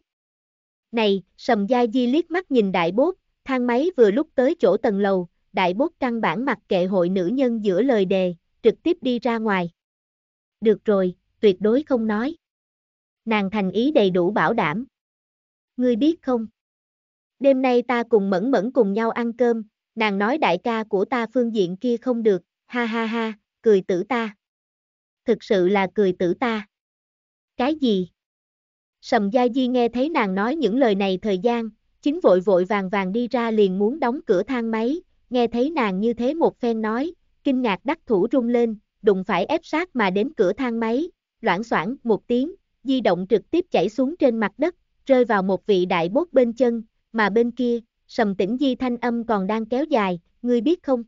Này, sầm gia di liếc mắt nhìn đại bốt, thang máy vừa lúc tới chỗ tầng lầu, đại bốt căn bản mặc kệ hội nữ nhân giữa lời đề, trực tiếp đi ra ngoài. Được rồi, tuyệt đối không nói. Nàng thành ý đầy đủ bảo đảm. Ngươi biết không? Đêm nay ta cùng mẫn mẫn cùng nhau ăn cơm, nàng nói đại ca của ta phương diện kia không được, ha ha ha, cười tử ta thực sự là cười tử ta. Cái gì? Sầm Gia Di nghe thấy nàng nói những lời này thời gian, chính vội vội vàng vàng đi ra liền muốn đóng cửa thang máy, nghe thấy nàng như thế một phen nói, kinh ngạc đắc thủ rung lên, đụng phải ép sát mà đến cửa thang máy, loãng xoảng một tiếng, di động trực tiếp chảy xuống trên mặt đất, rơi vào một vị đại bốt bên chân, mà bên kia, sầm tĩnh di thanh âm còn đang kéo dài, ngươi biết không?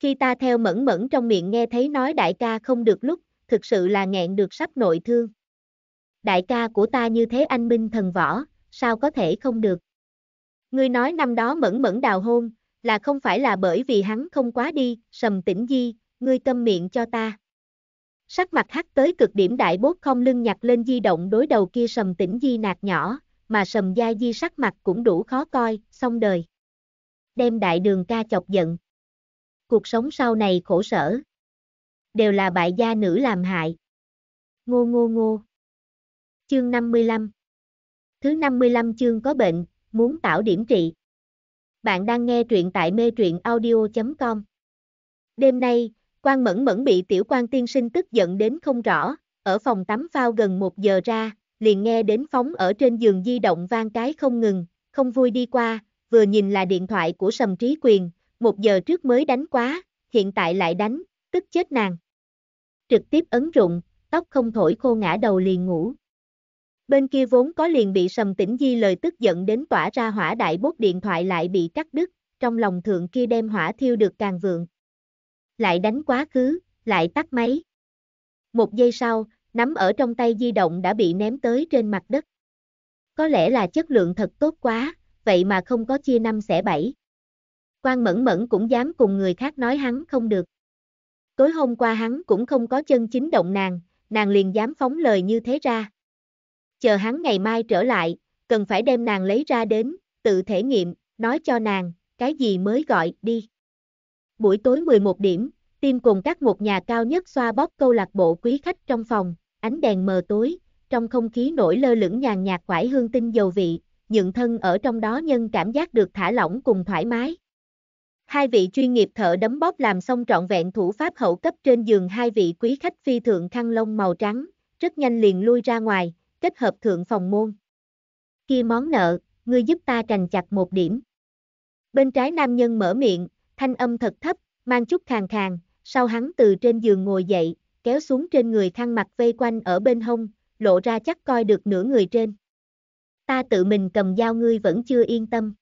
Khi ta theo mẫn mẫn trong miệng nghe thấy nói đại ca không được lúc, thực sự là nghẹn được sắp nội thương. Đại ca của ta như thế anh minh thần võ, sao có thể không được? Ngươi nói năm đó mẫn mẫn đào hôn, là không phải là bởi vì hắn không quá đi, sầm tĩnh di, ngươi tâm miệng cho ta. Sắc mặt hắc tới cực điểm đại bốt không lưng nhặt lên di động đối đầu kia sầm tĩnh di nạt nhỏ, mà sầm gia di sắc mặt cũng đủ khó coi, xong đời. Đem đại đường ca chọc giận cuộc sống sau này khổ sở. Đều là bại gia nữ làm hại. Ngô ngô ngô. Chương 55 Thứ 55 chương có bệnh, muốn tạo điểm trị. Bạn đang nghe truyện tại mê truyện audio.com Đêm nay, quan mẫn mẫn bị tiểu quan tiên sinh tức giận đến không rõ, ở phòng tắm phao gần một giờ ra, liền nghe đến phóng ở trên giường di động vang cái không ngừng, không vui đi qua, vừa nhìn là điện thoại của sầm trí quyền, một giờ trước mới đánh quá, hiện tại lại đánh, tức chết nàng. Trực tiếp ấn rụng, tóc không thổi khô ngã đầu liền ngủ. Bên kia vốn có liền bị sầm tỉnh di lời tức giận đến tỏa ra hỏa đại bốt điện thoại lại bị cắt đứt, trong lòng thượng kia đem hỏa thiêu được càng vượng. Lại đánh quá khứ, lại tắt máy. Một giây sau, nắm ở trong tay di động đã bị ném tới trên mặt đất. Có lẽ là chất lượng thật tốt quá, vậy mà không có chia năm xẻ bảy. Quan Mẫn Mẫn cũng dám cùng người khác nói hắn không được. Tối hôm qua hắn cũng không có chân chính động nàng, nàng liền dám phóng lời như thế ra. Chờ hắn ngày mai trở lại, cần phải đem nàng lấy ra đến, tự thể nghiệm, nói cho nàng, cái gì mới gọi, đi. Buổi tối 11 điểm, tim cùng các một nhà cao nhất xoa bóp câu lạc bộ quý khách trong phòng, ánh đèn mờ tối, trong không khí nổi lơ lửng nhàn nhạt quải hương tinh dầu vị, nhượng thân ở trong đó nhân cảm giác được thả lỏng cùng thoải mái. Hai vị chuyên nghiệp thợ đấm bóp làm xong trọn vẹn thủ pháp hậu cấp trên giường hai vị quý khách phi thượng khăn lông màu trắng, rất nhanh liền lui ra ngoài, kết hợp thượng phòng môn. Kia món nợ, ngươi giúp ta trành chặt một điểm. Bên trái nam nhân mở miệng, thanh âm thật thấp, mang chút khàn khàn, sau hắn từ trên giường ngồi dậy, kéo xuống trên người khăn mặt vây quanh ở bên hông, lộ ra chắc coi được nửa người trên. Ta tự mình cầm dao ngươi vẫn chưa yên tâm.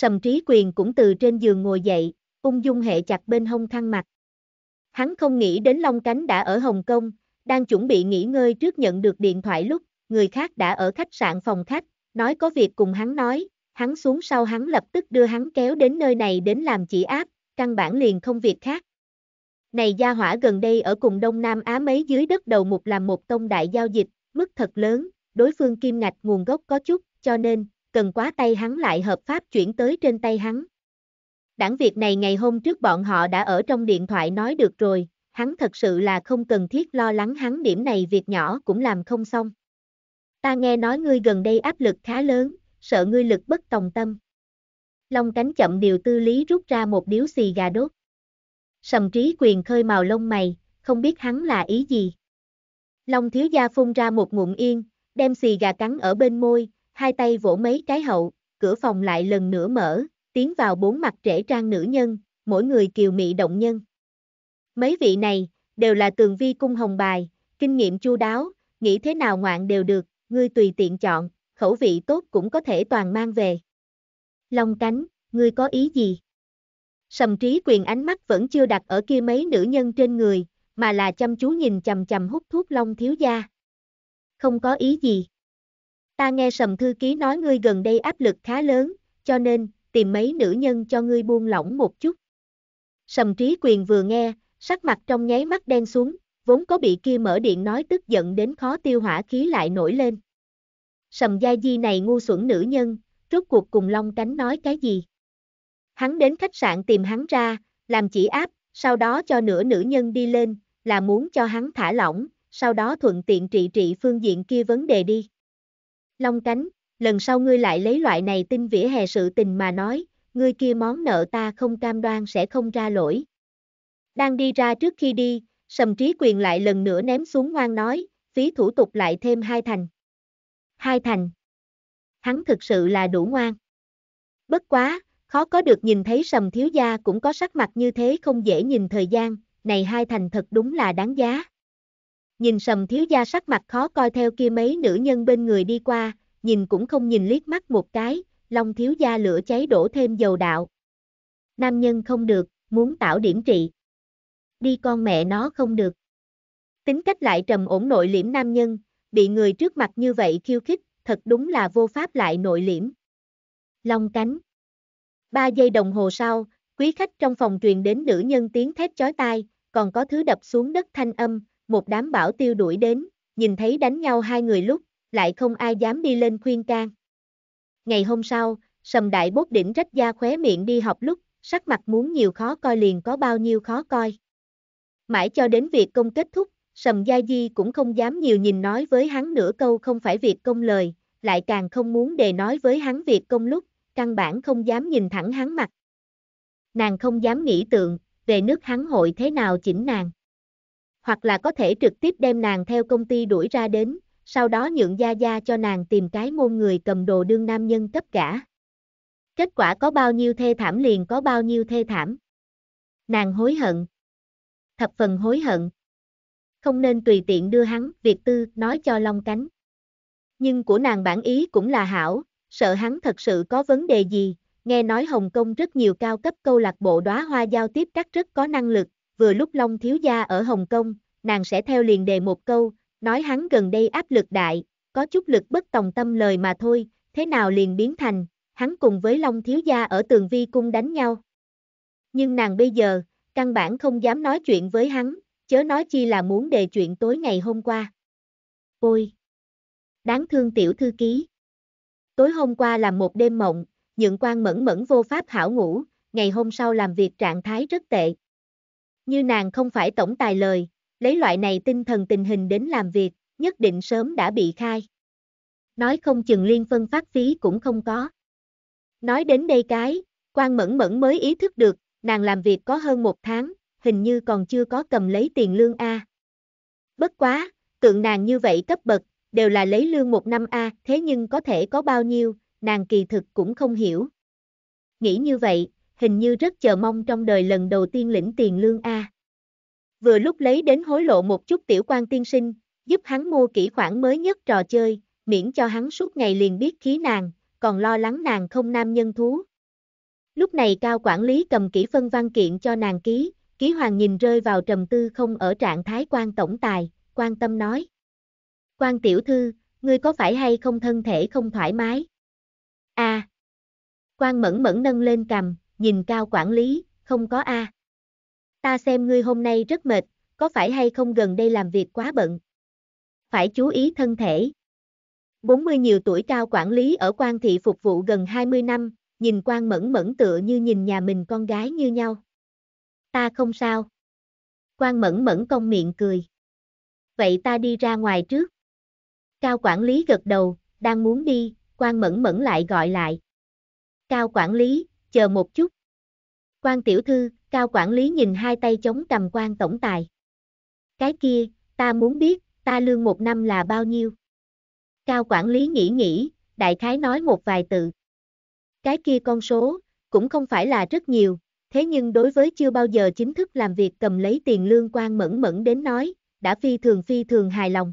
Sầm trí quyền cũng từ trên giường ngồi dậy, ung dung hệ chặt bên hông thăng mặt. Hắn không nghĩ đến Long Cánh đã ở Hồng Kông, đang chuẩn bị nghỉ ngơi trước nhận được điện thoại lúc, người khác đã ở khách sạn phòng khách, nói có việc cùng hắn nói, hắn xuống sau hắn lập tức đưa hắn kéo đến nơi này đến làm chỉ áp, căn bản liền không việc khác. Này gia hỏa gần đây ở cùng Đông Nam Á mấy dưới đất đầu mục làm một tông đại giao dịch, mức thật lớn, đối phương kim ngạch nguồn gốc có chút, cho nên, cần quá tay hắn lại hợp pháp chuyển tới trên tay hắn. Đảng việc này ngày hôm trước bọn họ đã ở trong điện thoại nói được rồi, hắn thật sự là không cần thiết lo lắng hắn điểm này việc nhỏ cũng làm không xong. Ta nghe nói ngươi gần đây áp lực khá lớn, sợ ngươi lực bất tòng tâm. Long cánh chậm điều tư lý rút ra một điếu xì gà đốt. Sầm trí quyền khơi màu lông mày, không biết hắn là ý gì. Long thiếu gia phun ra một ngụm yên, đem xì gà cắn ở bên môi, hai tay vỗ mấy cái hậu, cửa phòng lại lần nữa mở, tiến vào bốn mặt trẻ trang nữ nhân, mỗi người kiều mị động nhân. Mấy vị này, đều là tường vi cung hồng bài, kinh nghiệm chu đáo, nghĩ thế nào ngoạn đều được, ngươi tùy tiện chọn, khẩu vị tốt cũng có thể toàn mang về. Long cánh, ngươi có ý gì? Sầm trí quyền ánh mắt vẫn chưa đặt ở kia mấy nữ nhân trên người, mà là chăm chú nhìn chầm chầm hút thuốc long thiếu gia. Không có ý gì. Ta nghe sầm thư ký nói ngươi gần đây áp lực khá lớn, cho nên, tìm mấy nữ nhân cho ngươi buông lỏng một chút. Sầm trí quyền vừa nghe, sắc mặt trong nháy mắt đen xuống, vốn có bị kia mở điện nói tức giận đến khó tiêu hỏa khí lại nổi lên. Sầm gia di này ngu xuẩn nữ nhân, rốt cuộc cùng Long Cánh nói cái gì? Hắn đến khách sạn tìm hắn ra, làm chỉ áp, sau đó cho nửa nữ nhân đi lên, là muốn cho hắn thả lỏng, sau đó thuận tiện trị trị phương diện kia vấn đề đi. Long cánh, lần sau ngươi lại lấy loại này tin vỉa hè sự tình mà nói, ngươi kia món nợ ta không cam đoan sẽ không ra lỗi. Đang đi ra trước khi đi, sầm trí quyền lại lần nữa ném xuống ngoan nói, phí thủ tục lại thêm hai thành. Hai thành. Hắn thực sự là đủ ngoan. Bất quá, khó có được nhìn thấy sầm thiếu gia cũng có sắc mặt như thế không dễ nhìn thời gian, này hai thành thật đúng là đáng giá. Nhìn sầm thiếu gia sắc mặt khó coi theo kia mấy nữ nhân bên người đi qua, nhìn cũng không nhìn liếc mắt một cái, long thiếu gia lửa cháy đổ thêm dầu đạo. Nam nhân không được, muốn tạo điểm trị. Đi con mẹ nó không được. Tính cách lại trầm ổn nội liễm nam nhân, bị người trước mặt như vậy khiêu khích, thật đúng là vô pháp lại nội liễm. Long cánh. Ba giây đồng hồ sau, quý khách trong phòng truyền đến nữ nhân tiếng thét chói tai, còn có thứ đập xuống đất thanh âm, một đám bảo tiêu đuổi đến, nhìn thấy đánh nhau hai người lúc, lại không ai dám đi lên khuyên can. Ngày hôm sau, sầm đại bốt đỉnh rách da khóe miệng đi học lúc, sắc mặt muốn nhiều khó coi liền có bao nhiêu khó coi. Mãi cho đến việc công kết thúc, sầm gia di cũng không dám nhiều nhìn nói với hắn nửa câu không phải việc công lời, lại càng không muốn đề nói với hắn việc công lúc, căn bản không dám nhìn thẳng hắn mặt. Nàng không dám nghĩ tượng, về nước hắn hội thế nào chỉnh nàng hoặc là có thể trực tiếp đem nàng theo công ty đuổi ra đến, sau đó nhượng Gia Gia cho nàng tìm cái môn người cầm đồ đương nam nhân cấp cả. Kết quả có bao nhiêu thê thảm liền có bao nhiêu thê thảm. Nàng hối hận. Thập phần hối hận. Không nên tùy tiện đưa hắn, Việt Tư, nói cho Long Cánh. Nhưng của nàng bản ý cũng là hảo, sợ hắn thật sự có vấn đề gì, nghe nói Hồng Kông rất nhiều cao cấp câu lạc bộ đóa hoa giao tiếp các rất có năng lực, vừa lúc Long Thiếu Gia ở Hồng Kông, nàng sẽ theo liền đề một câu, nói hắn gần đây áp lực đại, có chút lực bất tòng tâm lời mà thôi, thế nào liền biến thành, hắn cùng với Long Thiếu Gia ở tường vi cung đánh nhau. Nhưng nàng bây giờ, căn bản không dám nói chuyện với hắn, chớ nói chi là muốn đề chuyện tối ngày hôm qua. Ôi! Đáng thương tiểu thư ký. Tối hôm qua là một đêm mộng, nhượng quan mẫn mẫn vô pháp hảo ngủ, ngày hôm sau làm việc trạng thái rất tệ. Như nàng không phải tổng tài lời, lấy loại này tinh thần tình hình đến làm việc, nhất định sớm đã bị khai. Nói không chừng liên phân phát phí cũng không có. Nói đến đây cái, quan mẫn mẫn mới ý thức được, nàng làm việc có hơn một tháng, hình như còn chưa có cầm lấy tiền lương A. Bất quá, tượng nàng như vậy cấp bậc, đều là lấy lương một năm A, thế nhưng có thể có bao nhiêu, nàng kỳ thực cũng không hiểu. Nghĩ như vậy, hình như rất chờ mong trong đời lần đầu tiên lĩnh tiền lương A. Vừa lúc lấy đến hối lộ một chút tiểu quan tiên sinh, giúp hắn mua kỹ khoản mới nhất trò chơi, miễn cho hắn suốt ngày liền biết khí nàng, còn lo lắng nàng không nam nhân thú. Lúc này cao quản lý cầm kỹ phân văn kiện cho nàng ký, ký hoàng nhìn rơi vào trầm tư không ở trạng thái quan tổng tài, quan tâm nói. Quan tiểu thư, ngươi có phải hay không thân thể không thoải mái? a à, Quan mẫn mẫn nâng lên cầm, nhìn cao quản lý, không có A. Ta xem ngươi hôm nay rất mệt, có phải hay không gần đây làm việc quá bận? Phải chú ý thân thể. 40 nhiều tuổi cao quản lý ở quan thị phục vụ gần 20 năm, nhìn quan mẫn mẫn tựa như nhìn nhà mình con gái như nhau. Ta không sao. Quan mẫn mẫn cong miệng cười. Vậy ta đi ra ngoài trước. Cao quản lý gật đầu, đang muốn đi, quan mẫn mẫn lại gọi lại. Cao quản lý, chờ một chút. Quan tiểu thư, cao quản lý nhìn hai tay chống cầm quan tổng tài. Cái kia, ta muốn biết, ta lương một năm là bao nhiêu? Cao quản lý nghĩ nghĩ, đại khái nói một vài từ. Cái kia con số, cũng không phải là rất nhiều, thế nhưng đối với chưa bao giờ chính thức làm việc cầm lấy tiền lương quan mẫn mẫn đến nói, đã phi thường phi thường hài lòng.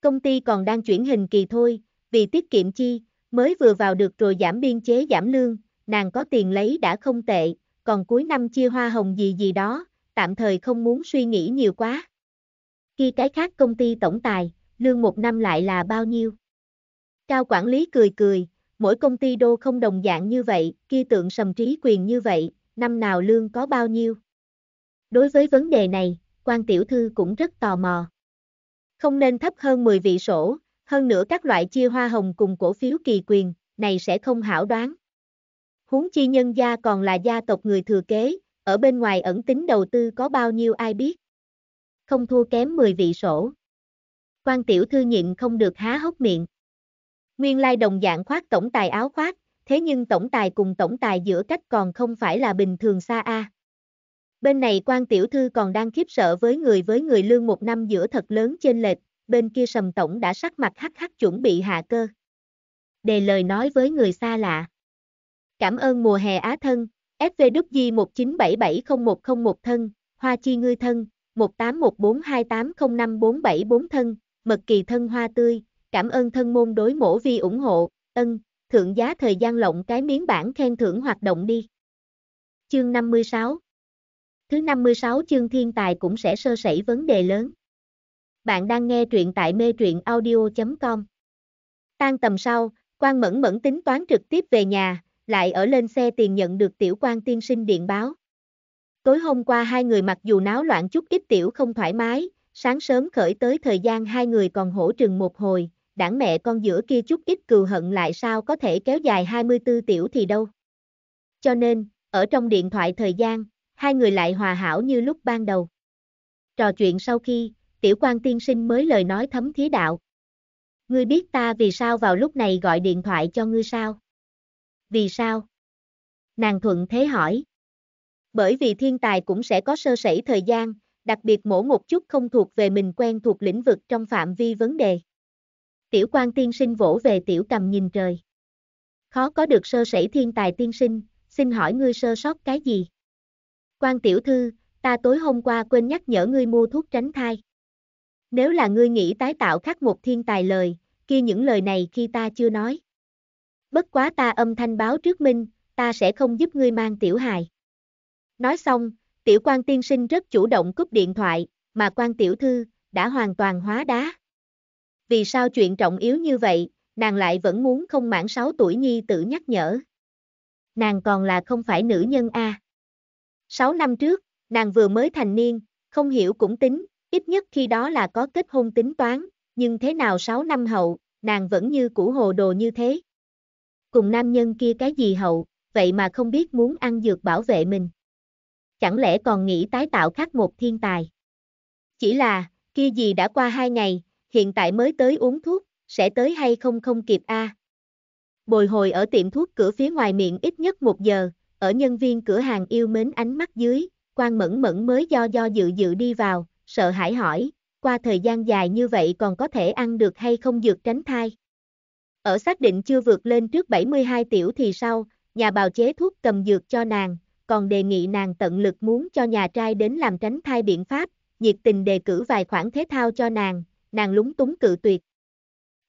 Công ty còn đang chuyển hình kỳ thôi, vì tiết kiệm chi, mới vừa vào được rồi giảm biên chế giảm lương, nàng có tiền lấy đã không tệ, còn cuối năm chia hoa hồng gì gì đó, tạm thời không muốn suy nghĩ nhiều quá. Khi cái khác công ty tổng tài, lương một năm lại là bao nhiêu? Cao quản lý cười cười, mỗi công ty đô không đồng dạng như vậy, kia tượng sầm trí quyền như vậy, năm nào lương có bao nhiêu? Đối với vấn đề này, quan tiểu thư cũng rất tò mò. Không nên thấp hơn 10 vị sổ, hơn nữa các loại chia hoa hồng cùng cổ phiếu kỳ quyền, này sẽ không hảo đoán. Huống chi nhân gia còn là gia tộc người thừa kế, ở bên ngoài ẩn tính đầu tư có bao nhiêu ai biết. Không thua kém 10 vị sổ. Quan tiểu thư nhịn không được há hốc miệng. Nguyên lai đồng dạng khoác tổng tài áo khoác, thế nhưng tổng tài cùng tổng tài giữa cách còn không phải là bình thường xa a. Bên này quan tiểu thư còn đang khiếp sợ với người với người lương một năm giữa thật lớn trên lệch, bên kia sầm tổng đã sắc mặt hắc hắc chuẩn bị hạ cơ. Đề lời nói với người xa lạ. Cảm ơn mùa hè Á thân, FVWG 19770101 thân, Hoa Chi Ngư thân, 18142805474 thân, Mật Kỳ thân hoa tươi, cảm ơn thân môn đối mổ vi ủng hộ, ân, thượng giá thời gian lộng cái miếng bản khen thưởng hoạt động đi. Chương 56 Thứ 56 chương thiên tài cũng sẽ sơ sẩy vấn đề lớn. Bạn đang nghe truyện tại mê truyện audio.com Tan tầm sau, quan mẫn mẫn tính toán trực tiếp về nhà, lại ở lên xe tiền nhận được tiểu quan tiên sinh điện báo. Tối hôm qua hai người mặc dù náo loạn chút ít tiểu không thoải mái, sáng sớm khởi tới thời gian hai người còn hổ trừng một hồi, đảng mẹ con giữa kia chút ít cừu hận lại sao có thể kéo dài 24 tiểu thì đâu. Cho nên, ở trong điện thoại thời gian, hai người lại hòa hảo như lúc ban đầu. Trò chuyện sau khi, tiểu quan tiên sinh mới lời nói thấm thí đạo. Ngươi biết ta vì sao vào lúc này gọi điện thoại cho ngươi sao? Vì sao? Nàng thuận thế hỏi. Bởi vì thiên tài cũng sẽ có sơ sẩy thời gian, đặc biệt mổ một chút không thuộc về mình quen thuộc lĩnh vực trong phạm vi vấn đề. Tiểu quan tiên sinh vỗ về tiểu cầm nhìn trời. Khó có được sơ sẩy thiên tài tiên sinh, xin hỏi ngươi sơ sót cái gì? Quan tiểu thư, ta tối hôm qua quên nhắc nhở ngươi mua thuốc tránh thai. Nếu là ngươi nghĩ tái tạo khắc một thiên tài lời, kia những lời này khi ta chưa nói bất quá ta âm thanh báo trước minh, ta sẽ không giúp ngươi mang tiểu hài. Nói xong, tiểu quan tiên sinh rất chủ động cúp điện thoại, mà quan tiểu thư, đã hoàn toàn hóa đá. Vì sao chuyện trọng yếu như vậy, nàng lại vẫn muốn không mãn 6 tuổi nhi tự nhắc nhở. Nàng còn là không phải nữ nhân A. À. 6 năm trước, nàng vừa mới thành niên, không hiểu cũng tính, ít nhất khi đó là có kết hôn tính toán, nhưng thế nào 6 năm hậu, nàng vẫn như cũ hồ đồ như thế cùng nam nhân kia cái gì hậu, vậy mà không biết muốn ăn dược bảo vệ mình. Chẳng lẽ còn nghĩ tái tạo khác một thiên tài? Chỉ là, kia gì đã qua hai ngày, hiện tại mới tới uống thuốc, sẽ tới hay không không kịp a à? Bồi hồi ở tiệm thuốc cửa phía ngoài miệng ít nhất một giờ, ở nhân viên cửa hàng yêu mến ánh mắt dưới, quan mẫn mẫn mới do do dự dự đi vào, sợ hãi hỏi, qua thời gian dài như vậy còn có thể ăn được hay không dược tránh thai. Ở xác định chưa vượt lên trước 72 tiểu thì sau, nhà bào chế thuốc cầm dược cho nàng, còn đề nghị nàng tận lực muốn cho nhà trai đến làm tránh thai biện pháp, nhiệt tình đề cử vài khoản thể thao cho nàng, nàng lúng túng cự tuyệt.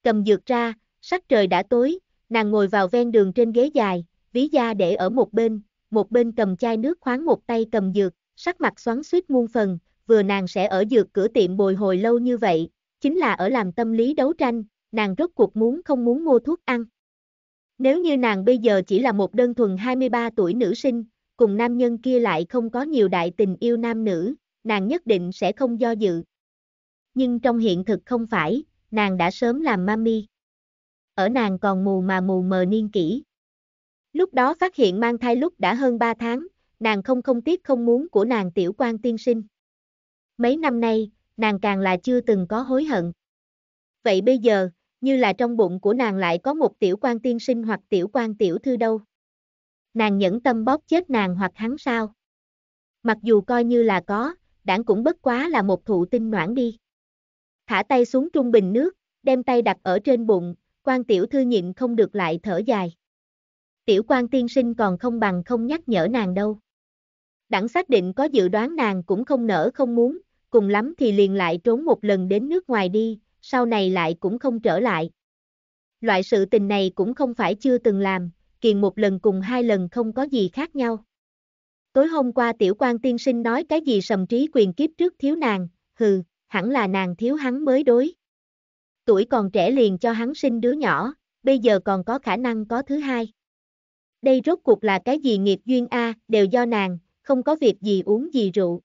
Cầm dược ra, sắc trời đã tối, nàng ngồi vào ven đường trên ghế dài, ví da để ở một bên, một bên cầm chai nước khoáng một tay cầm dược, sắc mặt xoắn suýt muôn phần, vừa nàng sẽ ở dược cửa tiệm bồi hồi lâu như vậy, chính là ở làm tâm lý đấu tranh, nàng rốt cuộc muốn không muốn mua thuốc ăn. Nếu như nàng bây giờ chỉ là một đơn thuần 23 tuổi nữ sinh, cùng nam nhân kia lại không có nhiều đại tình yêu nam nữ, nàng nhất định sẽ không do dự. Nhưng trong hiện thực không phải, nàng đã sớm làm mami. Ở nàng còn mù mà mù mờ niên kỷ. Lúc đó phát hiện mang thai lúc đã hơn 3 tháng, nàng không không tiếc không muốn của nàng tiểu quan tiên sinh. Mấy năm nay, nàng càng là chưa từng có hối hận. Vậy bây giờ, như là trong bụng của nàng lại có một tiểu quan tiên sinh hoặc tiểu quan tiểu thư đâu. Nàng nhẫn tâm bóp chết nàng hoặc hắn sao? Mặc dù coi như là có, đảng cũng bất quá là một thụ tinh noãn đi. Thả tay xuống trung bình nước, đem tay đặt ở trên bụng, quan tiểu thư nhịn không được lại thở dài. Tiểu quan tiên sinh còn không bằng không nhắc nhở nàng đâu. Đảng xác định có dự đoán nàng cũng không nở không muốn, cùng lắm thì liền lại trốn một lần đến nước ngoài đi, sau này lại cũng không trở lại. Loại sự tình này cũng không phải chưa từng làm, kiền một lần cùng hai lần không có gì khác nhau. Tối hôm qua tiểu quan tiên sinh nói cái gì sầm trí quyền kiếp trước thiếu nàng, hừ, hẳn là nàng thiếu hắn mới đối. Tuổi còn trẻ liền cho hắn sinh đứa nhỏ, bây giờ còn có khả năng có thứ hai. Đây rốt cuộc là cái gì nghiệp duyên a, đều do nàng, không có việc gì uống gì rượu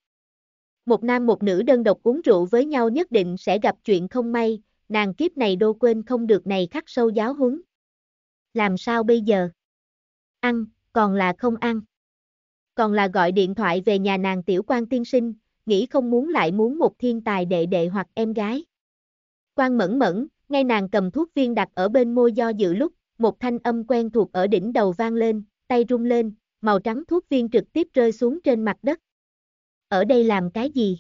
một nam một nữ đơn độc uống rượu với nhau nhất định sẽ gặp chuyện không may, nàng kiếp này đô quên không được này khắc sâu giáo huấn. Làm sao bây giờ? Ăn, còn là không ăn. Còn là gọi điện thoại về nhà nàng tiểu quan tiên sinh, nghĩ không muốn lại muốn một thiên tài đệ đệ hoặc em gái. Quan mẫn mẫn, ngay nàng cầm thuốc viên đặt ở bên môi do dự lúc, một thanh âm quen thuộc ở đỉnh đầu vang lên, tay rung lên, màu trắng thuốc viên trực tiếp rơi xuống trên mặt đất ở đây làm cái gì?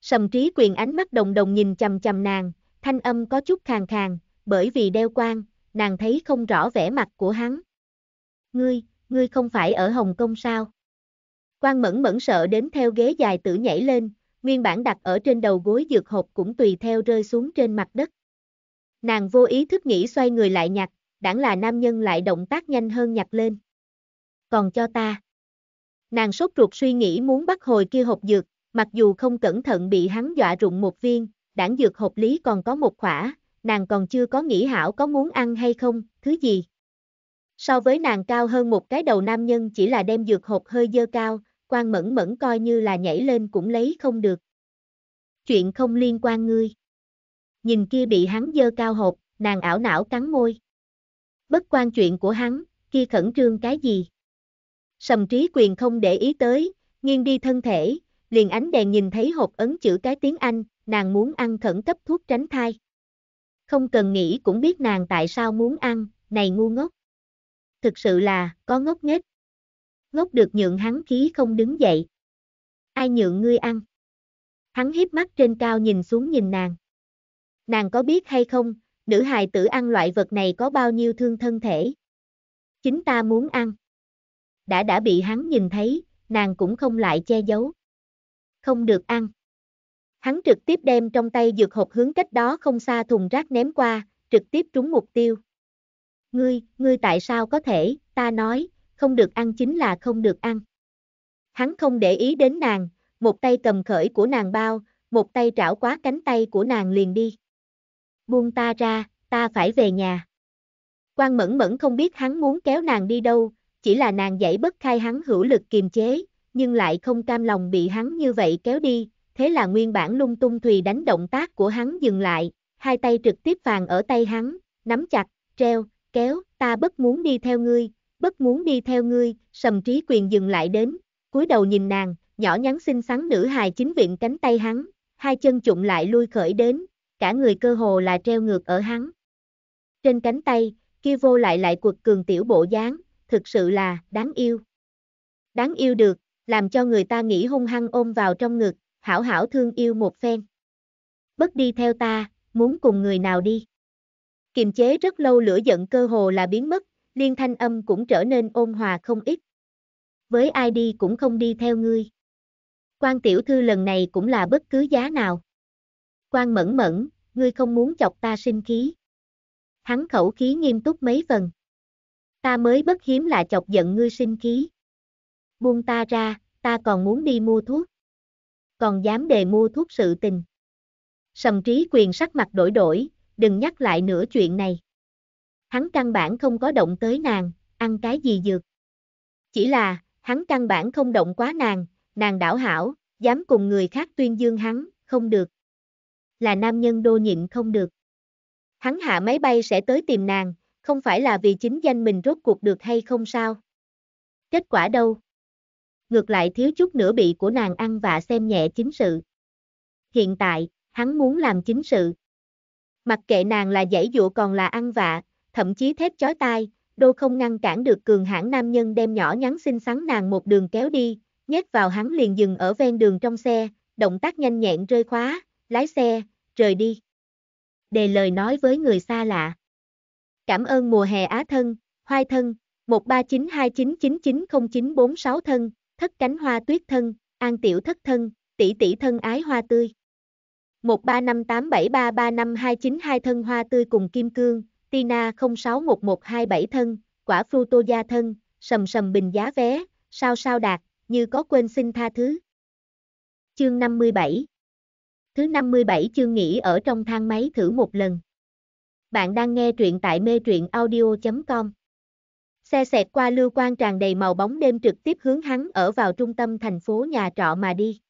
Sầm trí quyền ánh mắt đồng đồng nhìn chầm chầm nàng, thanh âm có chút khàn khàn, bởi vì đeo quan, nàng thấy không rõ vẻ mặt của hắn. Ngươi, ngươi không phải ở Hồng Kông sao? Quan mẫn mẫn sợ đến theo ghế dài tử nhảy lên, nguyên bản đặt ở trên đầu gối dược hộp cũng tùy theo rơi xuống trên mặt đất. Nàng vô ý thức nghĩ xoay người lại nhặt, đảng là nam nhân lại động tác nhanh hơn nhặt lên. Còn cho ta. Nàng sốt ruột suy nghĩ muốn bắt hồi kia hộp dược, mặc dù không cẩn thận bị hắn dọa rụng một viên, đảng dược hộp lý còn có một khỏa, nàng còn chưa có nghĩ hảo có muốn ăn hay không, thứ gì. So với nàng cao hơn một cái đầu nam nhân chỉ là đem dược hộp hơi dơ cao, quan mẫn mẫn coi như là nhảy lên cũng lấy không được. Chuyện không liên quan ngươi. Nhìn kia bị hắn dơ cao hộp, nàng ảo não cắn môi. Bất quan chuyện của hắn, kia khẩn trương cái gì. Sầm trí quyền không để ý tới, nghiêng đi thân thể, liền ánh đèn nhìn thấy hộp ấn chữ cái tiếng Anh, nàng muốn ăn khẩn cấp thuốc tránh thai. Không cần nghĩ cũng biết nàng tại sao muốn ăn, này ngu ngốc. Thực sự là, có ngốc nghếch. Ngốc được nhượng hắn khí không đứng dậy. Ai nhượng ngươi ăn? Hắn hiếp mắt trên cao nhìn xuống nhìn nàng. Nàng có biết hay không, nữ hài tử ăn loại vật này có bao nhiêu thương thân thể? Chính ta muốn ăn đã đã bị hắn nhìn thấy, nàng cũng không lại che giấu. Không được ăn. Hắn trực tiếp đem trong tay dược hộp hướng cách đó không xa thùng rác ném qua, trực tiếp trúng mục tiêu. Ngươi, ngươi tại sao có thể, ta nói, không được ăn chính là không được ăn. Hắn không để ý đến nàng, một tay cầm khởi của nàng bao, một tay trảo quá cánh tay của nàng liền đi. Buông ta ra, ta phải về nhà. Quan mẫn mẫn không biết hắn muốn kéo nàng đi đâu, chỉ là nàng dãy bất khai hắn hữu lực kiềm chế, nhưng lại không cam lòng bị hắn như vậy kéo đi, thế là nguyên bản lung tung thùy đánh động tác của hắn dừng lại, hai tay trực tiếp vàng ở tay hắn, nắm chặt, treo, kéo, ta bất muốn đi theo ngươi, bất muốn đi theo ngươi, sầm trí quyền dừng lại đến, cúi đầu nhìn nàng, nhỏ nhắn xinh xắn nữ hài chính viện cánh tay hắn, hai chân chụm lại lui khởi đến, cả người cơ hồ là treo ngược ở hắn. Trên cánh tay, kia vô lại lại quật cường tiểu bộ dáng, thực sự là đáng yêu. Đáng yêu được, làm cho người ta nghĩ hung hăng ôm vào trong ngực, hảo hảo thương yêu một phen. Bất đi theo ta, muốn cùng người nào đi. Kiềm chế rất lâu lửa giận cơ hồ là biến mất, liên thanh âm cũng trở nên ôn hòa không ít. Với ai đi cũng không đi theo ngươi. Quan tiểu thư lần này cũng là bất cứ giá nào. Quan mẫn mẫn, ngươi không muốn chọc ta sinh khí. Hắn khẩu khí nghiêm túc mấy phần ta mới bất hiếm là chọc giận ngươi sinh khí. Buông ta ra, ta còn muốn đi mua thuốc. Còn dám đề mua thuốc sự tình. Sầm trí quyền sắc mặt đổi đổi, đừng nhắc lại nửa chuyện này. Hắn căn bản không có động tới nàng, ăn cái gì dược. Chỉ là, hắn căn bản không động quá nàng, nàng đảo hảo, dám cùng người khác tuyên dương hắn, không được. Là nam nhân đô nhịn không được. Hắn hạ máy bay sẽ tới tìm nàng, không phải là vì chính danh mình rốt cuộc được hay không sao. Kết quả đâu? Ngược lại thiếu chút nữa bị của nàng ăn và xem nhẹ chính sự. Hiện tại, hắn muốn làm chính sự. Mặc kệ nàng là giải dụ còn là ăn vạ, thậm chí thép chói tai, đô không ngăn cản được cường hãn nam nhân đem nhỏ nhắn xinh xắn nàng một đường kéo đi, nhét vào hắn liền dừng ở ven đường trong xe, động tác nhanh nhẹn rơi khóa, lái xe, rời đi. Đề lời nói với người xa lạ. Cảm ơn mùa hè Á thân, Hoai thân, 139299990946 thân, Thất cánh hoa tuyết thân, An tiểu thất thân, tỷ tỷ thân ái hoa tươi. 1358733529 thân hoa tươi cùng kim cương, Tina 061127 thân, quả phu tô gia thân, sầm sầm bình giá vé, sao sao đạt, như có quên xin tha thứ. Chương 57 Thứ 57 chương nghỉ ở trong thang máy thử một lần. Bạn đang nghe truyện tại mê truyện audio.com. Xe xẹt qua lưu quan tràn đầy màu bóng đêm trực tiếp hướng hắn ở vào trung tâm thành phố nhà trọ mà đi.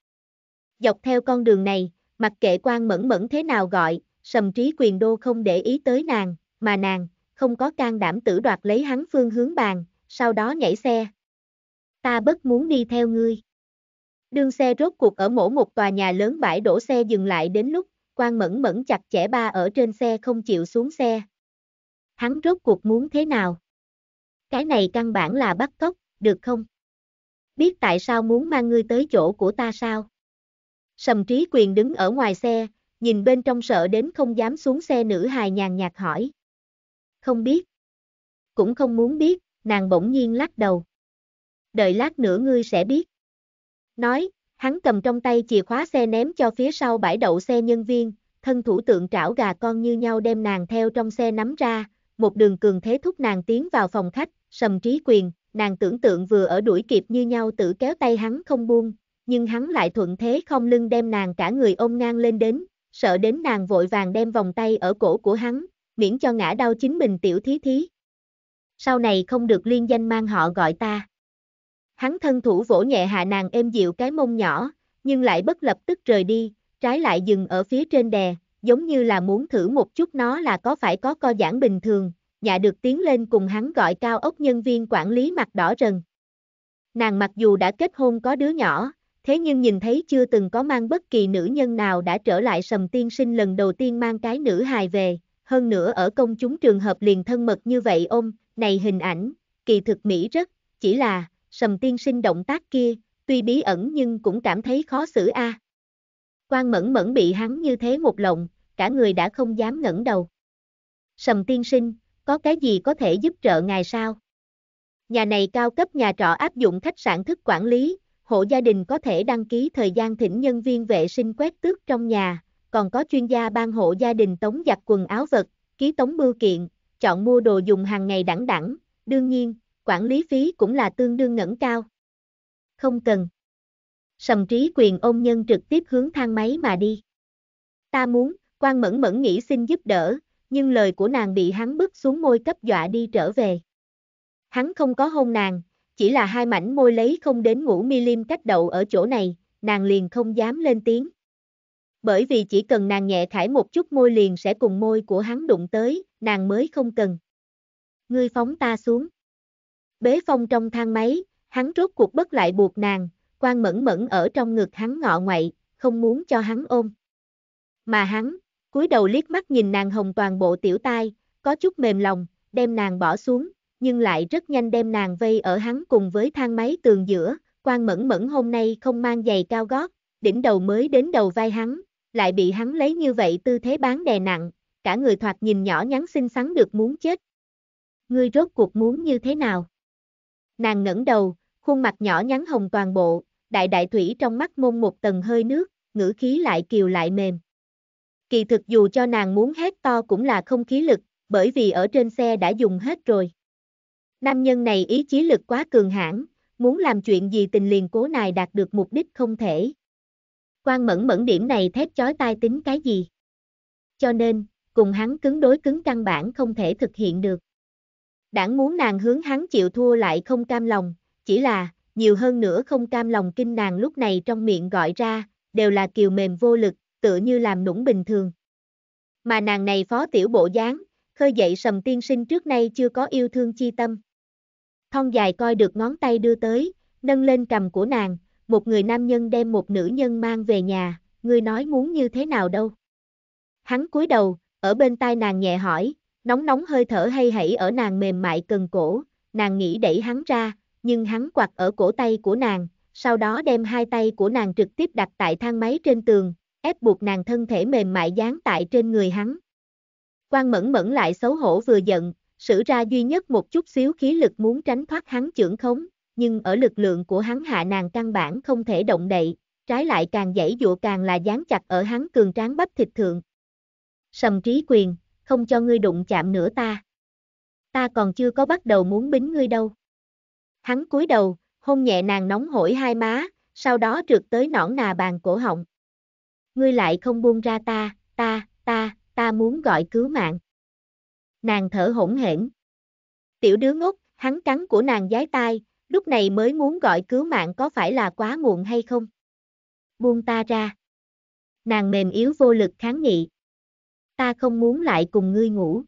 Dọc theo con đường này, mặc kệ quan mẫn mẫn thế nào gọi, sầm trí quyền đô không để ý tới nàng, mà nàng, không có can đảm tử đoạt lấy hắn phương hướng bàn, sau đó nhảy xe. Ta bất muốn đi theo ngươi. Đường xe rốt cuộc ở mỗi một tòa nhà lớn bãi đổ xe dừng lại đến lúc quan mẫn mẫn chặt chẽ ba ở trên xe không chịu xuống xe. Hắn rốt cuộc muốn thế nào? Cái này căn bản là bắt cóc, được không? Biết tại sao muốn mang ngươi tới chỗ của ta sao? Sầm trí quyền đứng ở ngoài xe, nhìn bên trong sợ đến không dám xuống xe nữ hài nhàn nhạt hỏi. Không biết. Cũng không muốn biết, nàng bỗng nhiên lắc đầu. Đợi lát nữa ngươi sẽ biết. Nói, Hắn cầm trong tay chìa khóa xe ném cho phía sau bãi đậu xe nhân viên, thân thủ tượng trảo gà con như nhau đem nàng theo trong xe nắm ra, một đường cường thế thúc nàng tiến vào phòng khách, sầm trí quyền, nàng tưởng tượng vừa ở đuổi kịp như nhau tự kéo tay hắn không buông, nhưng hắn lại thuận thế không lưng đem nàng cả người ôm ngang lên đến, sợ đến nàng vội vàng đem vòng tay ở cổ của hắn, miễn cho ngã đau chính mình tiểu thí thí. Sau này không được liên danh mang họ gọi ta. Hắn thân thủ vỗ nhẹ hạ nàng êm dịu cái mông nhỏ, nhưng lại bất lập tức rời đi, trái lại dừng ở phía trên đè, giống như là muốn thử một chút nó là có phải có co giãn bình thường, nhạ được tiến lên cùng hắn gọi cao ốc nhân viên quản lý mặt đỏ rần. Nàng mặc dù đã kết hôn có đứa nhỏ, thế nhưng nhìn thấy chưa từng có mang bất kỳ nữ nhân nào đã trở lại sầm tiên sinh lần đầu tiên mang cái nữ hài về, hơn nữa ở công chúng trường hợp liền thân mật như vậy ôm, này hình ảnh, kỳ thực mỹ rất, chỉ là, sầm tiên sinh động tác kia, tuy bí ẩn nhưng cũng cảm thấy khó xử a. À. Quan mẫn mẫn bị hắn như thế một lộng, cả người đã không dám ngẩng đầu. Sầm tiên sinh, có cái gì có thể giúp trợ ngài sao? Nhà này cao cấp nhà trọ áp dụng khách sạn thức quản lý, hộ gia đình có thể đăng ký thời gian thỉnh nhân viên vệ sinh quét tước trong nhà, còn có chuyên gia ban hộ gia đình tống giặt quần áo vật, ký tống bưu kiện, chọn mua đồ dùng hàng ngày đẳng đẳng, đương nhiên, quản lý phí cũng là tương đương ngẩng cao. Không cần. Sầm trí quyền ôm nhân trực tiếp hướng thang máy mà đi. Ta muốn, quan mẫn mẫn nghĩ xin giúp đỡ, nhưng lời của nàng bị hắn bức xuống môi cấp dọa đi trở về. Hắn không có hôn nàng, chỉ là hai mảnh môi lấy không đến ngủ mi milim cách đậu ở chỗ này, nàng liền không dám lên tiếng. Bởi vì chỉ cần nàng nhẹ khải một chút môi liền sẽ cùng môi của hắn đụng tới, nàng mới không cần. Ngươi phóng ta xuống. Bế phong trong thang máy, hắn rốt cuộc bất lại buộc nàng, quan mẫn mẫn ở trong ngực hắn ngọ ngoại, không muốn cho hắn ôm. Mà hắn, cúi đầu liếc mắt nhìn nàng hồng toàn bộ tiểu tai, có chút mềm lòng, đem nàng bỏ xuống, nhưng lại rất nhanh đem nàng vây ở hắn cùng với thang máy tường giữa, quan mẫn mẫn hôm nay không mang giày cao gót, đỉnh đầu mới đến đầu vai hắn, lại bị hắn lấy như vậy tư thế bán đè nặng, cả người thoạt nhìn nhỏ nhắn xinh xắn được muốn chết. Ngươi rốt cuộc muốn như thế nào? Nàng ngẩng đầu, khuôn mặt nhỏ nhắn hồng toàn bộ, đại đại thủy trong mắt mông một tầng hơi nước, ngữ khí lại kiều lại mềm. Kỳ thực dù cho nàng muốn hét to cũng là không khí lực, bởi vì ở trên xe đã dùng hết rồi. Nam nhân này ý chí lực quá cường hãn, muốn làm chuyện gì tình liền cố này đạt được mục đích không thể. Quan mẫn mẫn điểm này thép chói tai tính cái gì? Cho nên, cùng hắn cứng đối cứng căn bản không thể thực hiện được đảng muốn nàng hướng hắn chịu thua lại không cam lòng, chỉ là, nhiều hơn nữa không cam lòng kinh nàng lúc này trong miệng gọi ra, đều là kiều mềm vô lực, tựa như làm nũng bình thường. Mà nàng này phó tiểu bộ dáng, khơi dậy sầm tiên sinh trước nay chưa có yêu thương chi tâm. Thong dài coi được ngón tay đưa tới, nâng lên cầm của nàng, một người nam nhân đem một nữ nhân mang về nhà, người nói muốn như thế nào đâu. Hắn cúi đầu, ở bên tai nàng nhẹ hỏi, nóng nóng hơi thở hay hãy ở nàng mềm mại cần cổ, nàng nghĩ đẩy hắn ra, nhưng hắn quạt ở cổ tay của nàng, sau đó đem hai tay của nàng trực tiếp đặt tại thang máy trên tường, ép buộc nàng thân thể mềm mại dán tại trên người hắn. Quan mẫn mẫn lại xấu hổ vừa giận, sử ra duy nhất một chút xíu khí lực muốn tránh thoát hắn chưởng khống, nhưng ở lực lượng của hắn hạ nàng căn bản không thể động đậy, trái lại càng dãy dụa càng là dán chặt ở hắn cường tráng bắp thịt thượng. Sầm trí quyền, không cho ngươi đụng chạm nữa ta. Ta còn chưa có bắt đầu muốn bính ngươi đâu. Hắn cúi đầu, hôn nhẹ nàng nóng hổi hai má, sau đó trượt tới nõn nà bàn cổ họng. Ngươi lại không buông ra ta, ta, ta, ta muốn gọi cứu mạng. Nàng thở hỗn hển. Tiểu đứa ngốc, hắn cắn của nàng giái tai, lúc này mới muốn gọi cứu mạng có phải là quá muộn hay không? Buông ta ra. Nàng mềm yếu vô lực kháng nghị ta không muốn lại cùng ngươi ngủ.